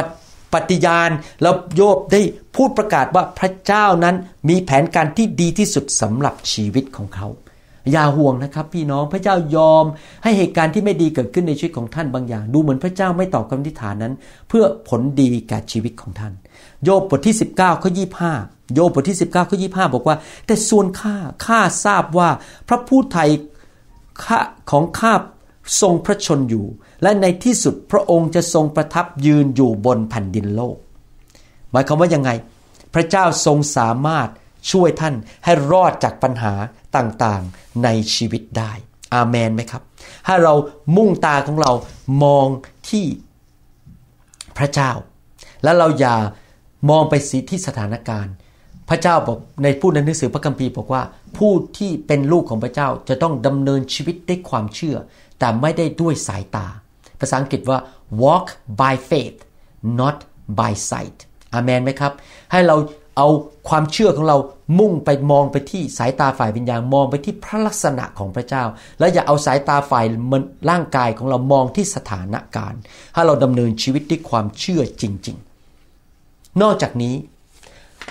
Speaker 1: ปฏิญาณแล้วโยบได้พูดประกาศว่าพระเจ้านั้นมีแผนการที่ดีที่สุดสำหรับชีวิตของเขาอย่าห่วงนะครับพี่น้องพระเจ้ายอมให้เหตุการณ์ที่ไม่ดีเกิดขึ้นในชีวิตของท่านบางอย่าง ดูเหมือนพระเจ้าไม่ตอบคำทิฐานนั้น เพื่อผลดีแก่ชีวิตของท่าน โยบบทที่ 19บเก้าข้อยีโยบบทที่19บเก้าข้อยีบอกว่า แต่ส่วนข้าข้าทราบว่าพระผู้ไทยของข้าทรงพระชนอยู่ และในที่สุดพระองค์จะทรงประทับยืนอยู่บนแผ่นดินโลก หมายความว่ายังไง พระเจ้าทรงสามารถช่วยท่านให้รอดจากปัญหาต่างๆในชีวิตได้ อาเมนไหมครับถ้าเรามุ่งตาของเรามองที่พระเจ้า แล้วเราอย่ามองไปสิที่สถานการณ์ พระเจ้าบอกในพูดในหนังสือพระคัมภีร์บอกว่า ผู้ที่เป็นลูกของพระเจ้าจะต้องดำเนินชีวิตด้วยความเชื่อ แต่ไม่ได้ด้วยสายตา ภาษาอังกฤษว่า walk by faith not by sight อาเมนไหมครับ ให้เราเอาความเชื่อของเรามุ่งไปมองไปที่สายตาฝ่ายวิญญาณมองไปที่พระลักษณะของพระเจ้า และอย่าเอาสายตาฝ่ายมันร่างกายของเรามองที่สถานการณ์ให้เราดำเนินชีวิตด้วยความเชื่อจริง ๆ นอกจากนี้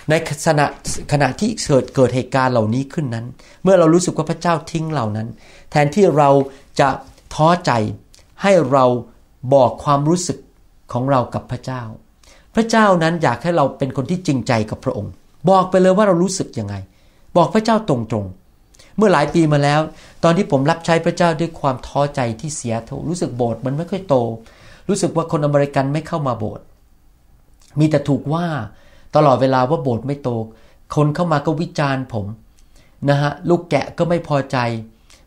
Speaker 1: ในขณะขณะที่เกิดเกิดเหตุการณ์เหล่านี้ขึ้นนั้น เมื่อเรารู้สึกว่าพระเจ้าทิ้งเหล่านั้น แทนที่เราจะท้อใจให้เราบอกความรู้สึกของเรากับพระเจ้าพระเจ้านั้นอยากให้เราเป็นคนที่จริงใจกับพระองค์ บอกไปเลยว่าเรารู้สึกยังไง บอกพระเจ้าตรงๆ เมื่อหลายปีมาแล้ว ตอนที่ผมรับใช้พระเจ้าด้วยความท้อใจที่เสียโทรู้สึกโบสถ์มันไม่ค่อยโต รู้สึกว่าคนอเมริกันไม่เข้ามาโบสถ์มีแต่ถูกว่า ตลอดเวลาว่าโบสถ์ไม่โต คนเข้ามาก็วิจารณ์ผมนะฮะ ลูกแกะก็ไม่พอใจ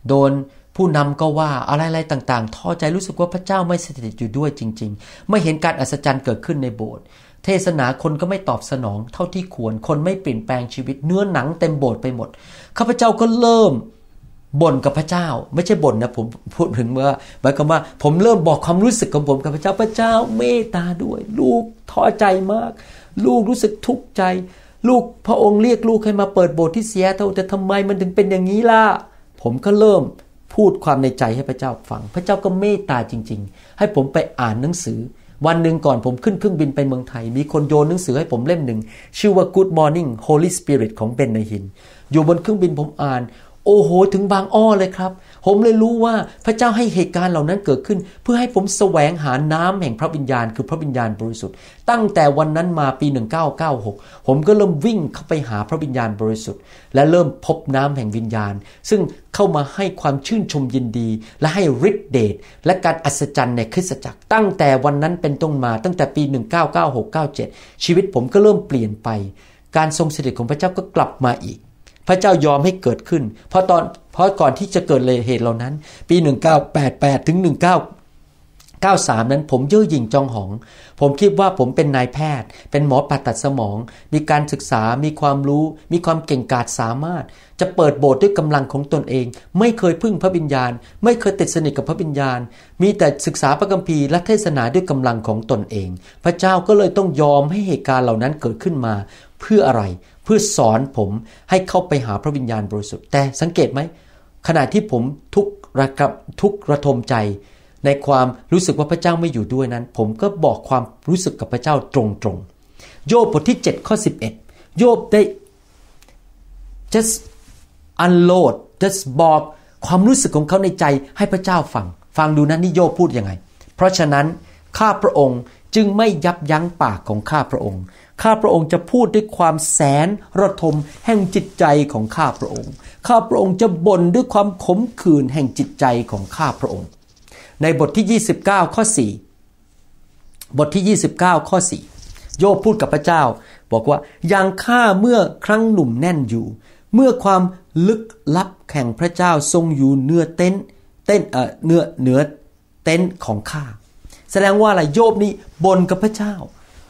Speaker 1: โดนผู้นำก็ว่าอะไรๆ ต่างๆท้อใจรู้สึกว่าพระเจ้าไม่สถิตอยู่ด้วยจริงๆ ไม่เห็นการอัศจรรย์เกิดขึ้นในโบสถ์เทศนาคนก็ไม่ตอบสนองเท่าที่ควร คนไม่เปลี่ยนแปลงชีวิต เนื้อหนังเต็มโบสถ์ไปหมด ข้าพเจ้าก็เริ่มบ่นกับพระเจ้า ไม่ใช่บ่นนะ ผมพูดถึงว่าหมายความว่า ผมเริ่มบอกความรู้สึกของผมกับพระเจ้าพระเจ้า เมตตาด้วย ลูกท้อใจมาก ลูกรู้สึกทุกข์ใจ ลูกพระองค์เรียกลูกให้มาเปิดโบสถ์ที่เสียเท่าแต่ทำไมมันถึงเป็นอย่างนี้ล่ะ ผมก็เริ่มพูดความในใจให้พระเจ้าฟัง พระเจ้าก็เมตตาจริงๆ ให้ผมไปอ่านหนังสือ วันหนึ่งก่อนผมขึ้นเครื่องบินไปเมืองไทย มีคนโยนหนังสือให้ผมเล่มหนึ่งชื่อว่า Good Morning Holy Spirit ของเบนนหิน อยู่บนเครื่องบินผมอ่านโอ้โห ถึงบางอ้อเลยครับ ผมเลยรู้ว่าพระเจ้าให้เหตุการณ์เหล่านั้นเกิดขึ้น เพื่อให้ผมแสวงหาน้ำแห่งพระวิญญาณคือพระวิญญาณบริสุทธิ์ตั้งแต่วันนั้นมาปี 1996 ผมก็เริ่มวิ่งเข้าไปหาพระวิญญาณบริสุทธิ์และเริ่มพบน้ำแห่งวิญญาณซึ่งเข้ามาให้ความชื่นชมยินดี และให้ฤทธิเดชและการอัศจรรย์ในคริสตจักร ตั้งแต่วันนั้นเป็นต้นมาตั้งแต่ปี 1996-97 ชีวิตผมก็เริ่มเปลี่ยนไป การทรงสถิตของพระเจ้าก็กลับมาอีกพระเจ้ายอมให้เกิดขึ้นเพราะตอนเพราะก่อนที่จะเกิดเลยเหตุเหล่านั้น ปี 1988ถึง1993 นั้นผมเย่อหยิ่งจองหอง ผมคิดว่าผมเป็นนายแพทย์ เป็นหมอผ่าตัดสมอง มีการศึกษา มีความรู้ มีความเก่งกาจ สามารถ จะเปิดโบสถ์ด้วยกำลังของตนเอง ไม่เคยพึ่งพระบิญญาณ ไม่เคยติดสนิทกับพระบิญญาณ มีแต่ศึกษาพระคัมภีร์และเทศนาด้วยกำลังของตนเอง พระเจ้าก็เลยต้องยอมให้เหตุการณ์เหล่านั้นเกิดขึ้นมา เพื่ออะไรเพื่อสอนผมให้เข้าไปหาพระวิญญาณบริสุทธิ์แต่สังเกตไหมขณะที่ผมทุกระกับทุกระทมใจ ในความรู้สึกว่าพระเจ้าไม่อยู่ด้วยนั้น ผมก็บอกความรู้สึกกับพระเจ้าตรงๆโยบบทที่ 7 ข้อ 11 โยบได้ just unload just บอกความรู้สึกของเขาในใจให้พระเจ้าฟัง ฟังดูนั้นนี่โยบพูดยังไง เพราะฉะนั้นข้าพระองค์จึงไม่ยับยั้งปากของข้าพระองค์ข้าพระองค์จะพูดด้วยความแสนระทมแห่งจิตใจของข้าพระองค์ ข้าพระองค์จะบ่นด้วยความขมขื่นแห่งจิตใจของข้าพระองค์ ในบทที่29ข้อ4บทที่29ข้อ4โยบพูดกับพระเจ้า บอกว่าอย่างข้าเมื่อครั้งหนุ่มแน่นอยู่ เมื่อความลึกลับแห่งพระเจ้าทรงอยู่เนื้อเต้นเต้นเอ่อเนื้อเนื้อเต้นของข้า แสดงว่าอะไรโยบนี้บ่นกับพระเจ้า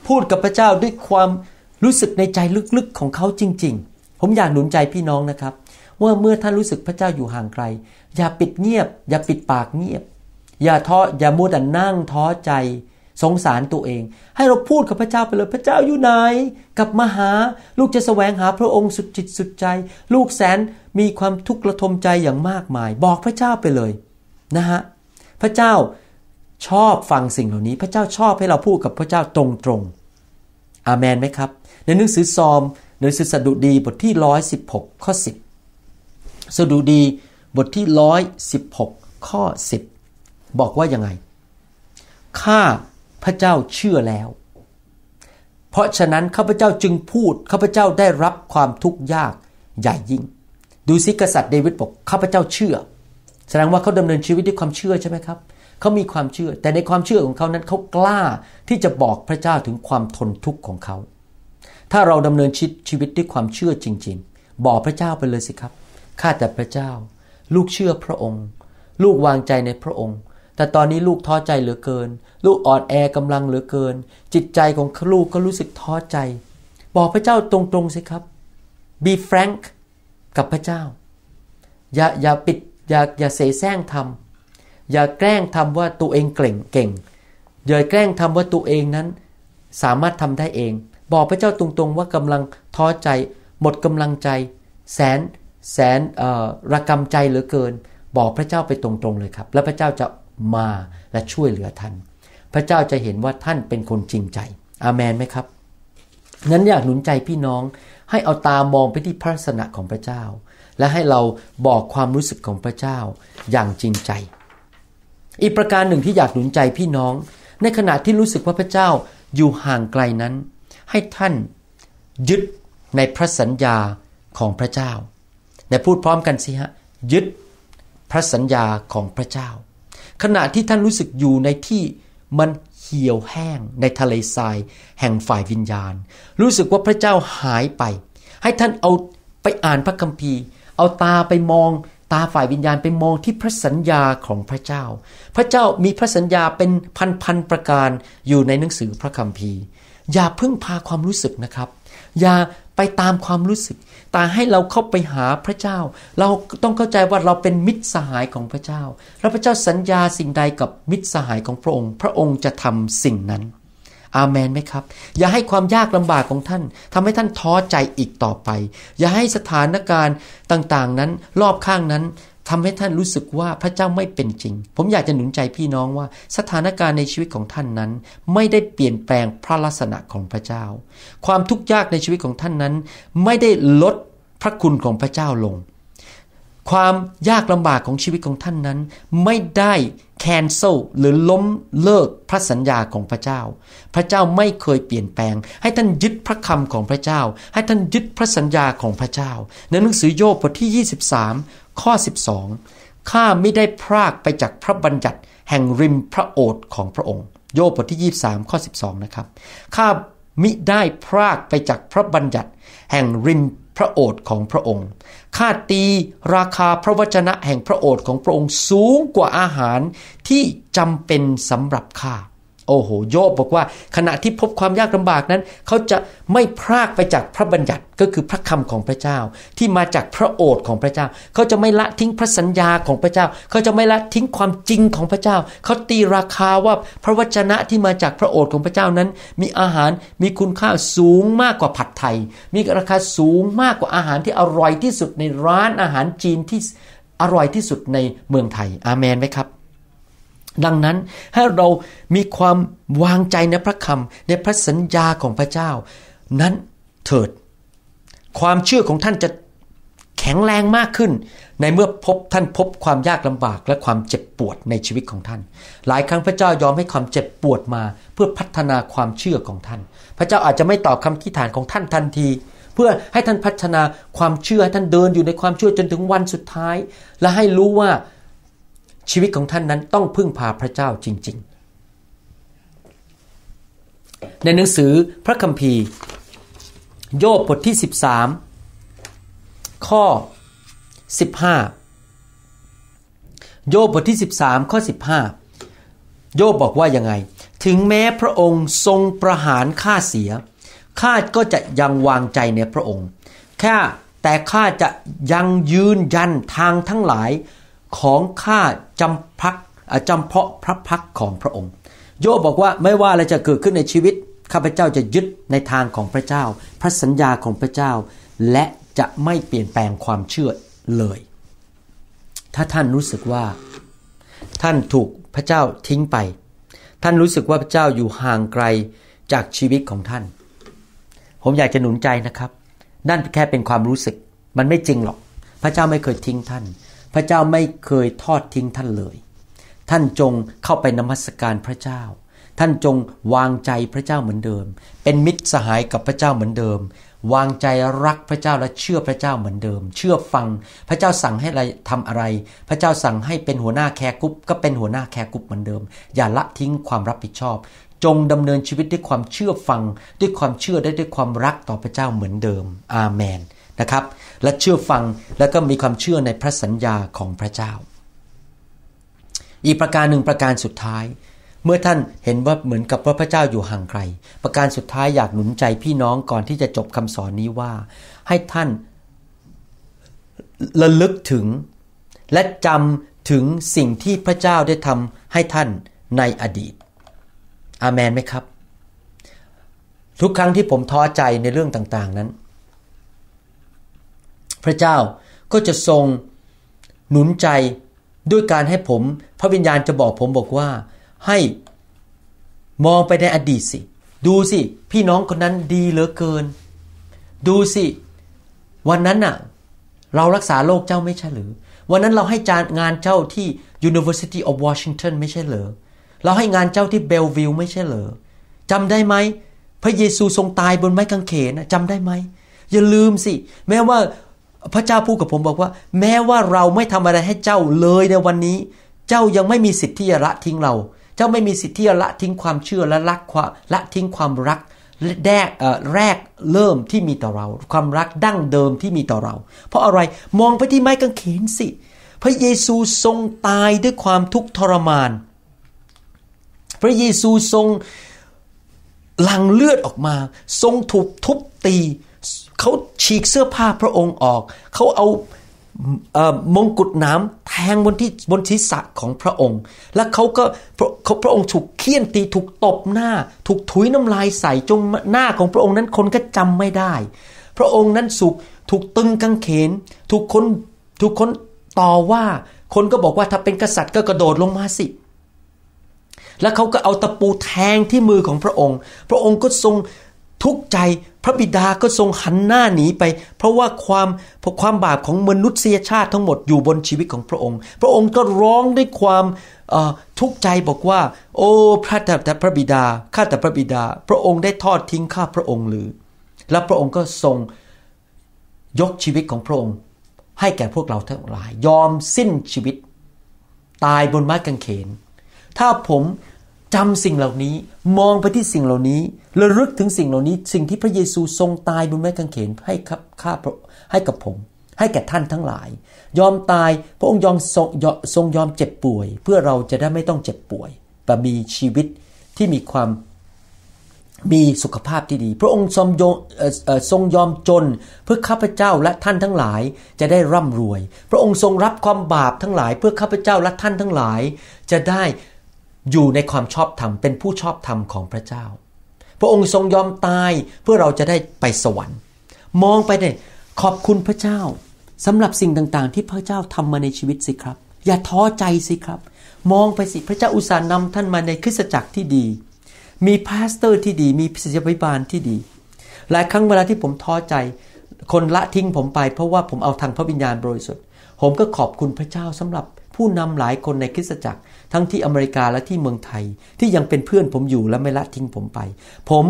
Speaker 1: พูดกับพระเจ้าด้วยความรู้สึกในใจลึกๆ ของเขาจริงๆ ผมอยากหนุนใจพี่น้องนะครับ ว่าเมื่อท่านรู้สึกพระเจ้าอยู่ห่างไกล อย่าปิดเงียบ อย่าปิดปากเงียบ อย่าท้ออย่ามัวแต่นั่งท้อใจ สงสารตัวเอง ให้เราพูดกับพระเจ้าไปเลย พระเจ้าอยู่ไหน กลับมาหา ลูกจะแสวงหาพระองค์สุดจิตสุดใจ ลูกแสนมีความทุกข์ระทมใจอย่างมากมาย บอกพระเจ้าไปเลยนะฮะพระเจ้าชอบฟังสิ่งเหล่านี้พระเจ้าชอบให้เราพูดกับพระเจ้าตรงๆ อาเมนไหมครับในหนังสือซอมในหนังสือสดุดีบทที่116ข้อ10สดุดีบทที่116ข้อ10 บอกว่ายังไงข้าพระเจ้าเชื่อแล้ว เพราะฉะนั้นข้าพเจ้าจึงพูดข้าพเจ้าได้รับความทุกข์ยากใหญ่ยิ่ง ดูซิกษัตริย์เดวิดบอกข้าพเจ้าเชื่อแสดงว่าเขาดำเนินชีวิตด้วยความเชื่อใช่ไหมครับเขา มีความ เชื่อ แต่ในความเชื่อของเขา นั้น เขา กล้าที่จะบอกพระเจ้าถึงความทนทุกข์ ของเขา ถ้า เราดำเนินชีวิตชีวิต ด้วย ความ เชื่อ จริง ๆ บอก พระเจ้า ไปเลยสิครับ ข้าแต่พระเจ้า ลูก เชื่อ พระองค์ ลูก วางใจ ใน พระองค์ แต่ ตอนนี้ ลูก ท้อใจ เหลือเกิน ลูกอ่อนแอกำลัง เหลือเกิน จิตใจ ของลูก ก็รู้สึกท้อใจ บอก พระเจ้า ตรง ๆ สิครับ be frank กับ พระเจ้า อย่า อย่า ปิด อย่า อย่า เสแสร้งทำอย่าแกล้งทำว่าตัวเองเก่งเก่งอย่าแกล้งทำว่าตัวเองนั้นสามารถทำได้เอง บอกพระเจ้าตรงๆว่ากำลังท้อใจ หมดกำลังใจ แสน แสนระกำใจเหลือเกิน บอกพระเจ้าไปตรงๆเลยครับ แล้วพระเจ้าจะมาและช่วยเหลือท่าน พระเจ้าจะเห็นว่าท่านเป็นคนจริงใจ อาเมนไหมครับนั้นอยากหนุนใจพี่น้อง ให้เอาตามองไปที่พระลักษณะของพระเจ้า และให้เราบอกความรู้สึกของพระเจ้าอย่างจริงใจอีกประการหนึ่งที่อยากหนุนใจพี่น้อง ในขณะที่รู้สึกว่าพระเจ้าอยู่ห่างไกลนั้น ให้ท่านยึดในพระสัญญาของพระเจ้าแต่พูดพร้อมกันสิฮะยึดพระสัญญาของพระเจ้า ขณะที่ท่านรู้สึกอยู่ในที่มันเหี่ยวแห้งในทะเลทราย แห่งฝ่ายวิญญาณ รู้สึกว่าพระเจ้าหายไป ให้ท่านเอาไปอ่านพระคัมภีร์ เอาตาไปมองตาฝ่ายวิญญาณไปมองที่พระสัญญาของพระเจ้า พระเจ้ามีพระสัญญาเป็นพันๆประการอยู่ในหนังสือพระคัมภีร์ อย่าพึ่งพาความรู้สึกนะครับ อย่าไปตามความรู้สึก แต่ให้เราเข้าไปหาพระเจ้า เราต้องเข้าใจว่าเราเป็นมิตรสหายของพระเจ้า แลวพระเจ้าสัญญาสิ่งใดกับมิตรสหายของพระองค์ พระองค์จะทำสิ่งนั้นอาเมนไหมครับอย่าให้ความยากลำบากของท่าน ทำให้ท่านท้อใจอีกต่อไป อย่าให้สถานการณ์ต่างๆนั้นรอบข้างนั้น ทำให้ท่านรู้สึกว่าพระเจ้าไม่เป็นจริง ผมอยากจะหนุนใจพี่น้องว่า สถานการณ์ในชีวิตของท่านนั้น ไม่ได้เปลี่ยนแปลงพระลักษณะของพระเจ้า ความทุกข์ยากในชีวิตของท่านนั้น ไม่ได้ลดพระคุณของพระเจ้าลงความยากลำบากของชีวิตของท่านนั้นไม่ได้แคนเซลหรือล้มเลิกพระสัญญาของพระเจ้า พระเจ้าไม่เคยเปลี่ยนแปลง ให้ท่านยึดพระคำของพระเจ้า ให้ท่านยึดพระสัญญาของพระเจ้า ในหนังสือโยบบทที่ 23 ข้อ 12ข้าไม่ได้พรากไปจากพระบัญญัติแห่งริมพระโอษฐ์ของพระองค์ โยบบทที่ 23 ข้อ 12นะครับ ข้ามิได้พรากไปจากพระบัญญัติแห่งริมพระโอษฐ์ของพระองค์ข่าตีราคาพระวจนะแห่งพระโอษฐ์ของพระองค์สูงกว่าอาหารที่จำเป็นสำหรับข้าโอ้โห โยบบอกว่าขณะที่พบความยากลำบากนั้น เขาจะไม่พรากไปจากพระบัญญัติก็คือพระคำของพระเจ้า ที่มาจากพระโอษฐ์ของพระเจ้า เขาจะไม่ละทิ้งพระสัญญาของพระเจ้า เขาจะไม่ละทิ้งความจริงของพระเจ้า เขาตีราคาว่าพระวจนะที่มาจากพระโอษฐ์ของพระเจ้านั้น มีอาหารมีคุณค่าสูงมากกว่าผัดไทย มีราคาสูงมากกว่าอาหารที่อร่อยที่สุดในร้านอาหารจีนที่อร่อยที่สุดในเมืองไทย อาเมนไหมครับดังนั้นให้เรา มีความวางใจในพระคำในพระสัญญาของพระเจ้า นั้น เถิด ความเชื่อของท่านจะแข็งแรงมากขึ้น ในเมื่อพบท่านพบความยากลำบากและความเจ็บปวดในชีวิตของท่าน หลายครั้งพระเจ้ายอมให้ความเจ็บปวดมา เพื่อพัฒนาความเชื่อของท่าน พระเจ้าอาจจะไม่ตอบคำทิ่ฐานของท่านทันที เพื่อให้ท่านพัฒนาความเชื่อให้ท่านเดินอยู่ในความเชื่อจนถึงวันสุดท้าย และให้รู้ว่าชีวิตของท่านนั้นต้องพึ่งพาพระเจ้าจริง ๆ ในหนังสือพระคัมภีร์ โยบบทที่ 13 ข้อ 15 โยบบทที่ 13 ข้อ 15 โยบบอกว่ายังไง ถึงแม้พระองค์ทรงประหารข้าเสียข้าก็จะยังวางใจในพระองค์แค่แต่ข้าจะยังยืนยันทางทั้งหลายของข้าจำพักจำเพาะพระพักของพระองค์ โยบบอกว่าไม่ว่าอะไรจะเกิดขึ้นในชีวิตข้าพเจ้าจะยึดในทางของพระเจ้า พระสัญญาของพระเจ้า และจะไม่เปลี่ยนแปลงความเชื่อเลย ถ้าท่านรู้สึกว่า ท่านถูกพระเจ้าทิ้งไป ท่านรู้สึกว่าพระเจ้าอยู่ห่างไกลจากชีวิตของท่าน ผมอยากจะหนุนใจนะครับ นั่นแค่เป็นความรู้สึก มันไม่จริงหรอก พระเจ้าไม่เคยทิ้งท่านพระเจ้าไม่เคยทอดทิ้งท่านเลย ท่านจงเข้าไปนมัสการพระเจ้า ท่านจงวางใจพระเจ้าเหมือนเดิม เป็นมิตรสหายกับพระเจ้าเหมือนเดิม วางใจรักพระเจ้าและเชื่อพระเจ้าเหมือนเดิม เชื่อฟังพระเจ้าสั่งให้อะไรทำอะไร พระเจ้าสั่งให้เป็นหัวหน้าแคร์กุ๊ปก็เป็นหัวหน้าแคร์กุ๊ปเหมือนเดิม อย่าละทิ้งความรับผิดชอบ จงดำเนินชีวิตด้วยความเชื่อฟัง ด้วยความเชื่อได้ด้วยความรักต่อพระเจ้าเหมือนเดิม อาเมนนะครับและเชื่อฟังและก็มีความเชื่อในพระสัญญาของพระเจ้า อีกประการหนึ่งประการสุดท้าย เมื่อท่านเห็นว่าเหมือนกับว่าพระเจ้าอยู่ห่างไกลประการสุดท้ายอยากหนุนใจพี่น้องก่อนที่จะจบคำสอนนี้ว่า ให้ท่านระลึกถึง และจำถึงสิ่งที่พระเจ้าได้ทำให้ท่านในอดีต อาเมนไหมครับ ทุกครั้งที่ผมท้อใจในเรื่องต่างๆนั้นพระเจ้าก็จะทรงหนุนใจด้วยการให้ผม พระวิญญาณจะบอกผมบอกว่า ให้มองไปในอดีตสิ ดูสิ พี่น้องคนนั้นดีเหลือเกิน ดูสิ วันนั้นน่ะ เรารักษาโรคเจ้าไม่ใช่หรือ วันนั้นเราให้จานงานเจ้าที่ University of Washington ไม่ใช่หรือเราให้งานเจ้าที่เบลวิลไม่ใช่เหรอจำได้ไหม พระเยซูทรงตายบนไม้กางเขนจำได้ไหมอย่าลืมสิ แม้ว่าพระเจ้าพูดกับผมบอกว่า แม้ว่าเราไม่ทำอะไรให้เจ้าเลยในวันนี้ เจ้ายังไม่มีสิทธิ์ที่จะละทิ้งเรา เจ้าไม่มีสิทธิ์ที่จะละทิ้งความเชื่อและละความละทิ้งความรักแรกแรก เริ่มที่มีต่อเรา ความรักดั้งเดิมที่มีต่อเรา เพราะอะไรมองไปที่ไม้กางเขนสิ พระเยซูทรงตายด้วยความทุกข์ทรมาน พระเยซูทรงหลั่งเลือดออกมา ทรงถูกทุบตีเขาฉีกเสื้อผ้าพระองค์ออก เขาเอามงกุฎน้ำแทงบนที่บนศีรษะของพระองค์ และเขาก็พระพระองค์ถูกเคี่ยนตีถูกตบหน้า ถูกถุยน้ำลายใส่จงหน้าของพระองค์นั้นคนก็จำไม่ได้ พระองค์นั้นสุกถูกตึงกางเขนถูกคนถูกคนต่อว่า คนก็บอกว่าถ้าเป็นกษัตริย์ก็กระโดดลงมาสิ แล้วเขาก็เอาตะปูแทงที่มือของพระองค์ พระองค์ก็ทรงทุกข์ใจพระบิดาก็ทรงหันหน้าหนีไปเพราะว่าความความบาปของมนุษยชาติทั้งหมดอยู่บนชีวิตของพระองค์ พระองค์ก็ร้องด้วยความทุกข์ใจบอกว่า โอ้พระแต่พระบิดาข้าแต่พระบิดา พระองค์ได้ทอดทิ้งข้าพระองค์หรือ และพระองค์ก็ทรงยกชีวิตของพระองค์ให้แก่พวกเราทั้งหลาย ยอมสิ้นชีวิตตายบนไม้กางเขน ถ้าผมจำสิ่งเหล่านี้มองไปที่สิ่งเหล่านี้ระลึกถึงสิ่งเหล่านี้สิ่งที่พระเยซูทรงตายบนไม้กางเขนให้ครับข้าให้กับผม ให้แก่ท่านทั้งหลาย ยอมตายพระองค์ยอมทรงทรงยอมเจ็บป่วย เพื่อเราจะได้ไม่ต้องเจ็บป่วย แต่มีชีวิตที่มีความมีสุขภาพที่ดี พระองค์ทรงยอมทรงยอมจนเพื่อข้าพเจ้าและท่านทั้งหลาย จะได้ร่ำรวย พระองค์ทรงรับความบาปทั้งหลาย เพื่อข้าพเจ้าและท่านทั้งหลายจะได้อยู่ในความชอบธรรมเป็นผู้ชอบธรรมของพระเจ้าพระองค์ทรงยอมตายเพื่อเราจะได้ไปสวรรค์ มองไปเนี่ยขอบคุณพระเจ้า สำหรับสิ่งต่าง ๆ ที่พระเจ้าทำมาในชีวิตสิครับ อย่าท้อใจสิครับ มองไปสิพระเจ้าอุตส่าห์นำท่านมาในคริสตจักรที่ดี มีพาสเตอร์ที่ดีมีศิษยาภิบาลที่ดี หลายครั้งเวลาที่ผมท้อใจคนละทิ้งผมไปเพราะว่าผมเอาทางพระวิญญาณบริสุทธิ์ ผมก็ขอบคุณพระเจ้าสำหรับผู้นำหลายคนในคริสตจักรทั้งที่อเมริกาและที่เมืองไทยที่ยังเป็นเพื่อนผมอยู่และไม่ละทิ้งผมไป ผม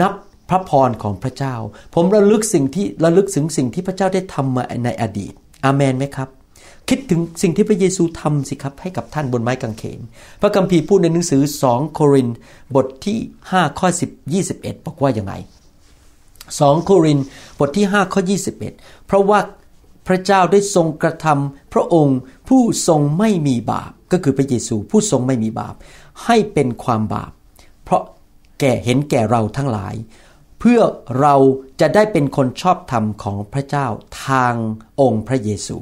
Speaker 1: นับพระพรของพระเจ้า ผมระลึกสิ่งที่ระลึกถึงสิ่งที่พระเจ้าได้ทำมาในอดีต อามนไหมครับ คิดถึงสิ่งที่พระเยซูทำสิครับ ให้กับท่านบนไม้กางเขนพระคัมภีร์พูดในหนังสือ2โครินบทที่5ข้อ10 21บอกว่าอย่างไง2โครินบทที่ 5 ข้อ 21 เพราะว่าพระเจ้าได้ทรงกระทำพระองค์ผู้ทรงไม่มีบาปก็คือพระเยซูผู้ทรงไม่มีบาปให้เป็นความบาป เพราะแก่เห็นแก่เราทั้งหลาย เพื่อเราจะได้เป็นคนชอบธรรมของพระเจ้าทางองค์พระเยซู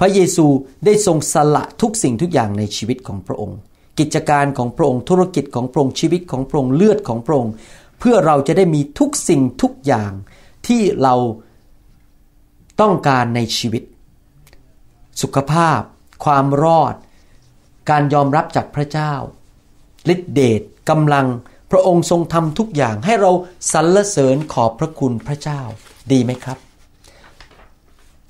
Speaker 1: พระเยซูได้ทรงสละทุกสิ่งทุกอย่างในชีวิตของพระองค์ กิจการของพระองค์ธุรกิจของพระองค์ชีวิตของพระองค์เลือดของพระองค์ เพื่อเราจะได้มีทุกสิ่งทุกอย่างที่เราต้องการในชีวิต สุขภาพความรอดการยอมรับจากพระเจ้าฤทธิเดชกำลังพระองค์ทรงทำทุกอย่างให้เราสรรเสริญขอบพระคุณพระเจ้าดีไหมครับ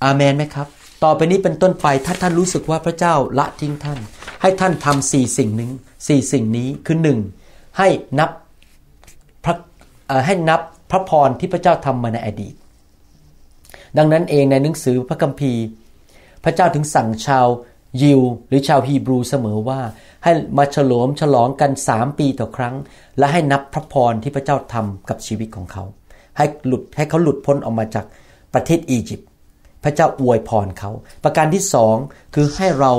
Speaker 1: อาเมนไหมครับ ต่อไปนี้เป็นต้นไปถ้าท่านรู้สึกว่าพระเจ้าละทิ้งท่าน ให้ท่านทำสี่สิ่งหนึ่งสี่สิ่งนี้คือหนึ่งให้นับพระให้นับพระพรที่พระเจ้าทำมาในอดีตดังนั้นเองในหนังสือพระคัมภีร์ พระเจ้าถึงสั่งชาวยิวหรือชาวฮีบรูเสมอว่าให้มาฉลมฉลองกันสามปีต่อครั้ง และให้นับพระพรที่พระเจ้าทำกับชีวิตของเขา ให้หลุดให้เขาหลุดพ้นออกมาจากประเทศอียิปต์พระเจ้าอวยพรเขา ประการที่สองคือให้เรา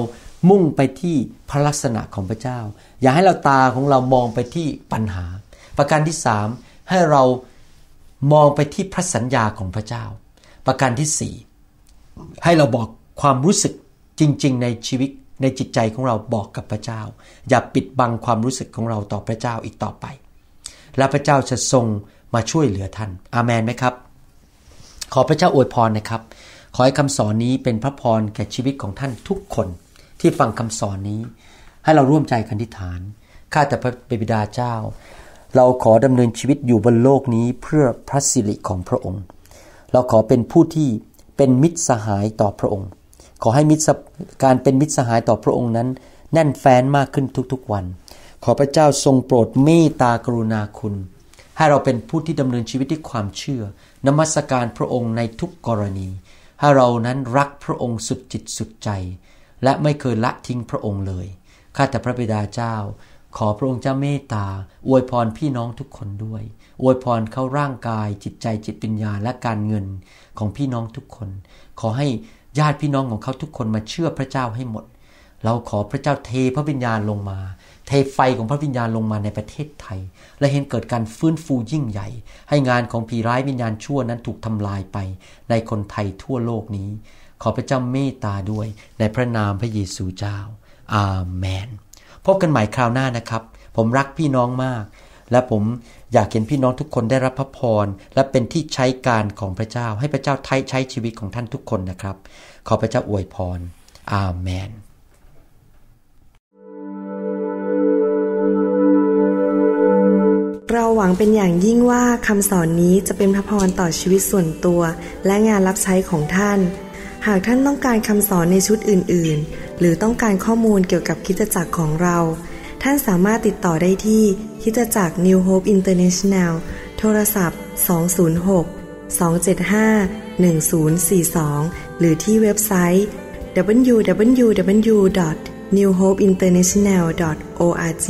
Speaker 1: มุ่งไปที่ พระลักษณะของพระเจ้า อย่าให้เราตาของเรามองไปที่ปัญหา ประการที่สามให้เรามองไปที่พระสัญญาของพระเจ้า ประการที่สี่ให้เราบอกความรู้สึกจริงๆ ในชีวิตในจิตใจของเราบอกกับพระเจ้า อย่าปิดบังความรู้สึกของเราต่อพระเจ้าอีกต่อไป และพระเจ้าจะทรงมาช่วยเหลือท่านอาเมนไหมครับ ขอพระเจ้าอวยพรนะครับ ขอให้คำสอนนี้เป็นพระพรแก่ชีวิตของท่านทุกคนที่ฟังคำสอนนี้ ให้เราร่วมใจกันทิฐาน ข้าแต่พระบิดาเจ้า เราขอดำเนินชีวิตอยู่บนโลกนี้เพื่อพระสิริของพระองค์ เราขอเป็นผู้ที่เป็นมิตรสหายต่อพระองค์ขอให้มิตรการเป็นมิตรสหาย ต่อพระองค์นั้น แน่นแฟ้นมากขึ้นทุกๆวัน ขอพระเจ้าทรงโปรดเมตตากรุณาคุณ ให้เราเป็นผู้ที่ดำเนินชีวิตด้วยความเชื่อ นมัสการพระองค์ในทุกกรณีให้เรานั้นรักพระองค์สุดจิตสุดใจ และไม่เคยละทิ้งพระองค์เลยข้าแต่พระบิดาเจ้า ขอพระองค์เจ้าเมตตา อวยพรพี่น้องทุกคนด้วย อวยพรเข้าร่างกายจิตใจจิตปัญญาและการเงินของพี่น้องทุกคน ขอใหญาติพี่น้องของเขาทุกคนมาเชื่อพระเจ้าให้หมด เราขอพระเจ้าเทพระวิญญาณลงมา เทไฟของพระวิญญาณลงมาในประเทศไทย และเห็นเกิดการฟื้นฟูยิ่งใหญ่ ให้งานของผีร้ายวิญญาณชั่วนั้นถูกทำลายไปในคนไทยทั่วโลกนี้ ขอพระเจ้าเมตตาด้วยในพระนามพระเยซูเจ้า อาเมน พบกันใหม่คราวหน้านะครับ ผมรักพี่น้องมาก และผมอยากเห็นพี่น้องทุกคนได้รับพระพรและเป็นที่ใช้การของพระเจ้า ให้พระเจ้าใช้ชีวิตของท่านทุกคนนะครับขอพระเจ้าอวยพร อาเมน เราหวังเป็นอย่างยิ่งว่าคำสอนนี้จะเป็นพระพรต่อชีวิตส่วนตัว และงานรับใช้ของท่าน หากท่านต้องการคำสอนในชุดอื่นๆ หรือต้องการข้อมูลเกี่ยวกับคิตจักรของเรา ท่านสามารถติดต่อได้ที่คิตจักร New Hope International โทรศัพท์ 206 275-1042 หรือที่เว็บไซต์ www.newhopeinternational.org